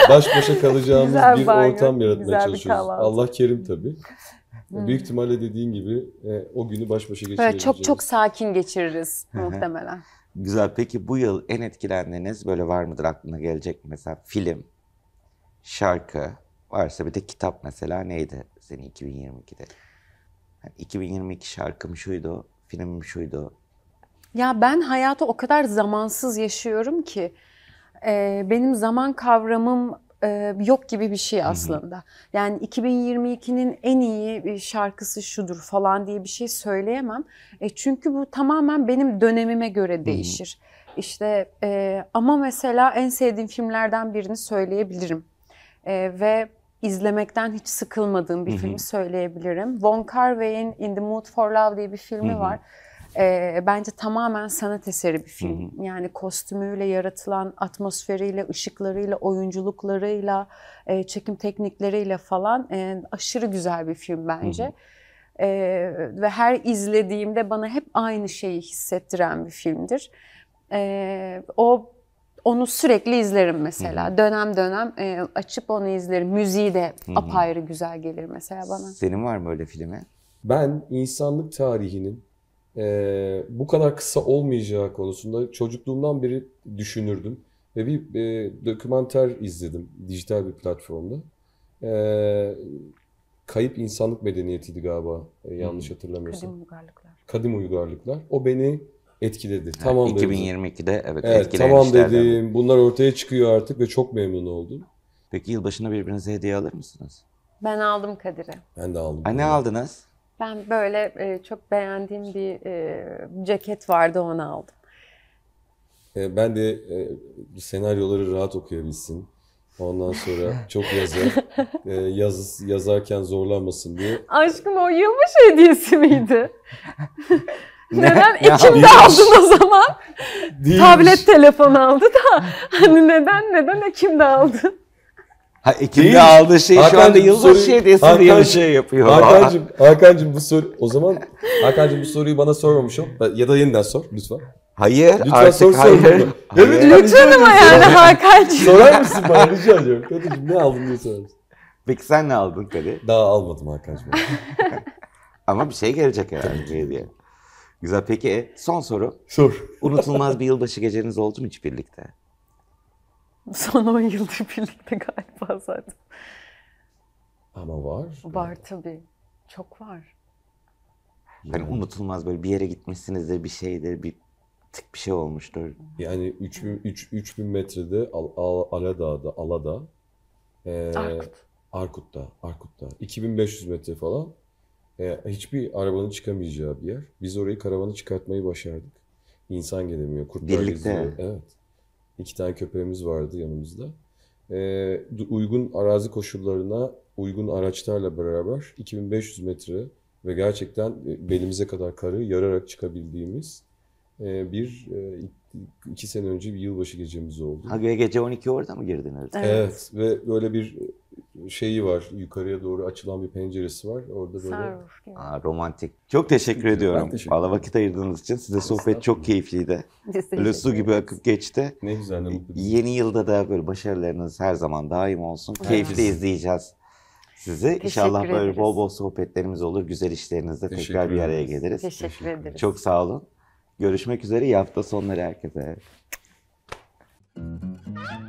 Baş başa kalacağımız Güzel bir bayram, ortam yaratmaya güzel çalışıyoruz. kahvaltı. Allah kerim tabii. Hmm. Büyük ihtimalle dediğin gibi e, o günü baş başa geçireceğiz. Böyle çok çok sakin geçiririz muhtemelen. Güzel. Peki bu yıl en etkilendiğiniz böyle var mıdır aklına gelecek Mesela film, şarkı varsa bir de kitap mesela neydi senin 2022'de? Yani 2022 şarkım şuydu, filmim şuydu. Ya ben hayatı o kadar zamansız yaşıyorum ki e, benim zaman kavramım e, yok gibi bir şey aslında. Yani 2022'nin en iyi e, şarkısı şudur falan diye bir şey söyleyemem. E, çünkü bu tamamen benim dönemime göre değişir. İşte e, ama mesela en sevdiğim filmlerden birini söyleyebilirim. E, ve izlemekten hiç sıkılmadığım bir filmi söyleyebilirim. Von Carvey'in In the Mood for Love diye bir filmi var. E, bence tamamen sanat eseri bir film. Hı hı. Yani kostümüyle yaratılan atmosferiyle, ışıklarıyla, oyunculuklarıyla, e, çekim teknikleriyle falan e, aşırı güzel bir film bence. Hı ve her izlediğimde bana hep aynı şeyi hissettiren bir filmdir. Ee, o onu sürekli izlerim mesela. Hı-hı. Dönem dönem e, açıp onu izlerim. Müziği de Hı-hı. apayrı güzel gelir mesela bana. Senin var mı öyle filmi? Ben insanlık tarihinin e, bu kadar kısa olmayacağı konusunda çocukluğumdan beri düşünürdüm. Ve bir e, dokümanter izledim dijital bir platformda. E, Kayıp insanlık medeniyetiydi galiba e, yanlış hmm. hatırlamıyorsam. Kadim uygarlıklar. Kadim uygarlıklar. O beni etkiledi. Evet, tamam 2022'de dedim. evet, evet Tamam dedim. Bunlar ortaya çıkıyor artık ve çok memnun oldum. Peki yılbaşına birbirinize hediye alır mısınız? Ben aldım Kadir'e. Ben de aldım. ne aldınız? Ben böyle e, çok beğendiğim bir e, ceket vardı onu aldım. E, ben de e, senaryoları rahat okuyabilsin. Ondan sonra <laughs> çok yazar. e, yaz, yazarken zorlanmasın diye. Aşkım o yılbaşı hediyesi miydi? <laughs> Ne? Neden Ekim'de aldın o zaman? Değilmiş. Tablet telefon aldı da hani neden neden Ekim'de aldın? Ha Ekim'de Değil. aldığı şey şu anda yıldız soruyu, şehriyesi Hakan, diye bir şey yapıyor. Hakan'cığım, Hakan'cığım bu soru o zaman Hakan'cığım bu soruyu bana sormamış ol. Ya da yeniden sor lütfen. Hayır lütfen artık sor, hayır. Sor, hayır. Evet, lütfen ama yani Hakan'cığım. Sorar mısın bana rica ediyorum. Kadıcığım ne aldın diye sorar Peki sen ne aldın Kadı? Daha almadım Hakan'cığım. <laughs> ama bir şey gelecek herhalde diye. Güzel peki son soru. Sor. Unutulmaz bir yılbaşı geceniz oldu mu hiç birlikte? Son 10 yıldır birlikte galiba zaten. Ama var. Var tabii. Çok var. Yani hani unutulmaz böyle bir yere gitmişsinizdir bir şeydir bir tık bir şey olmuştur. Yani 3000 3000 metrede Aladağ'da Alada e, Arkut'ta Arkut'ta 2500 metre falan e, hiçbir arabanın çıkamayacağı bir yer. Biz orayı karavanı çıkartmayı başardık. İnsan gelemiyor. Kurtlar Birlikte. Geziyor. Evet. İki tane köpeğimiz vardı yanımızda. E, uygun arazi koşullarına uygun araçlarla beraber 2500 metre ve gerçekten e, belimize kadar karı yararak çıkabildiğimiz e, bir e, iki sene önce bir yılbaşı gecemiz oldu. Ha gece 12 orada mı girdiniz? Evet. evet ve böyle bir şeyi var. Yukarıya doğru açılan bir penceresi var. Orada böyle Aa, romantik. Çok teşekkür ediyorum. Teşekkür Valla vakit ayırdığınız için. Size sohbet çok keyifliydi. Böyle su gibi akıp geçti. Ne güzel. Ne Yeni yılda da böyle başarılarınız her zaman daim olsun. Evet. Keyifli izleyeceğiz sizi. Teşekkür İnşallah ederiz. böyle bol bol sohbetlerimiz olur. Güzel işlerinizde teşekkür tekrar ederiz. bir araya geliriz. Teşekkür, teşekkür ederiz. Çok sağ olun. Görüşmek üzere. İyi hafta sonları herkese. Thank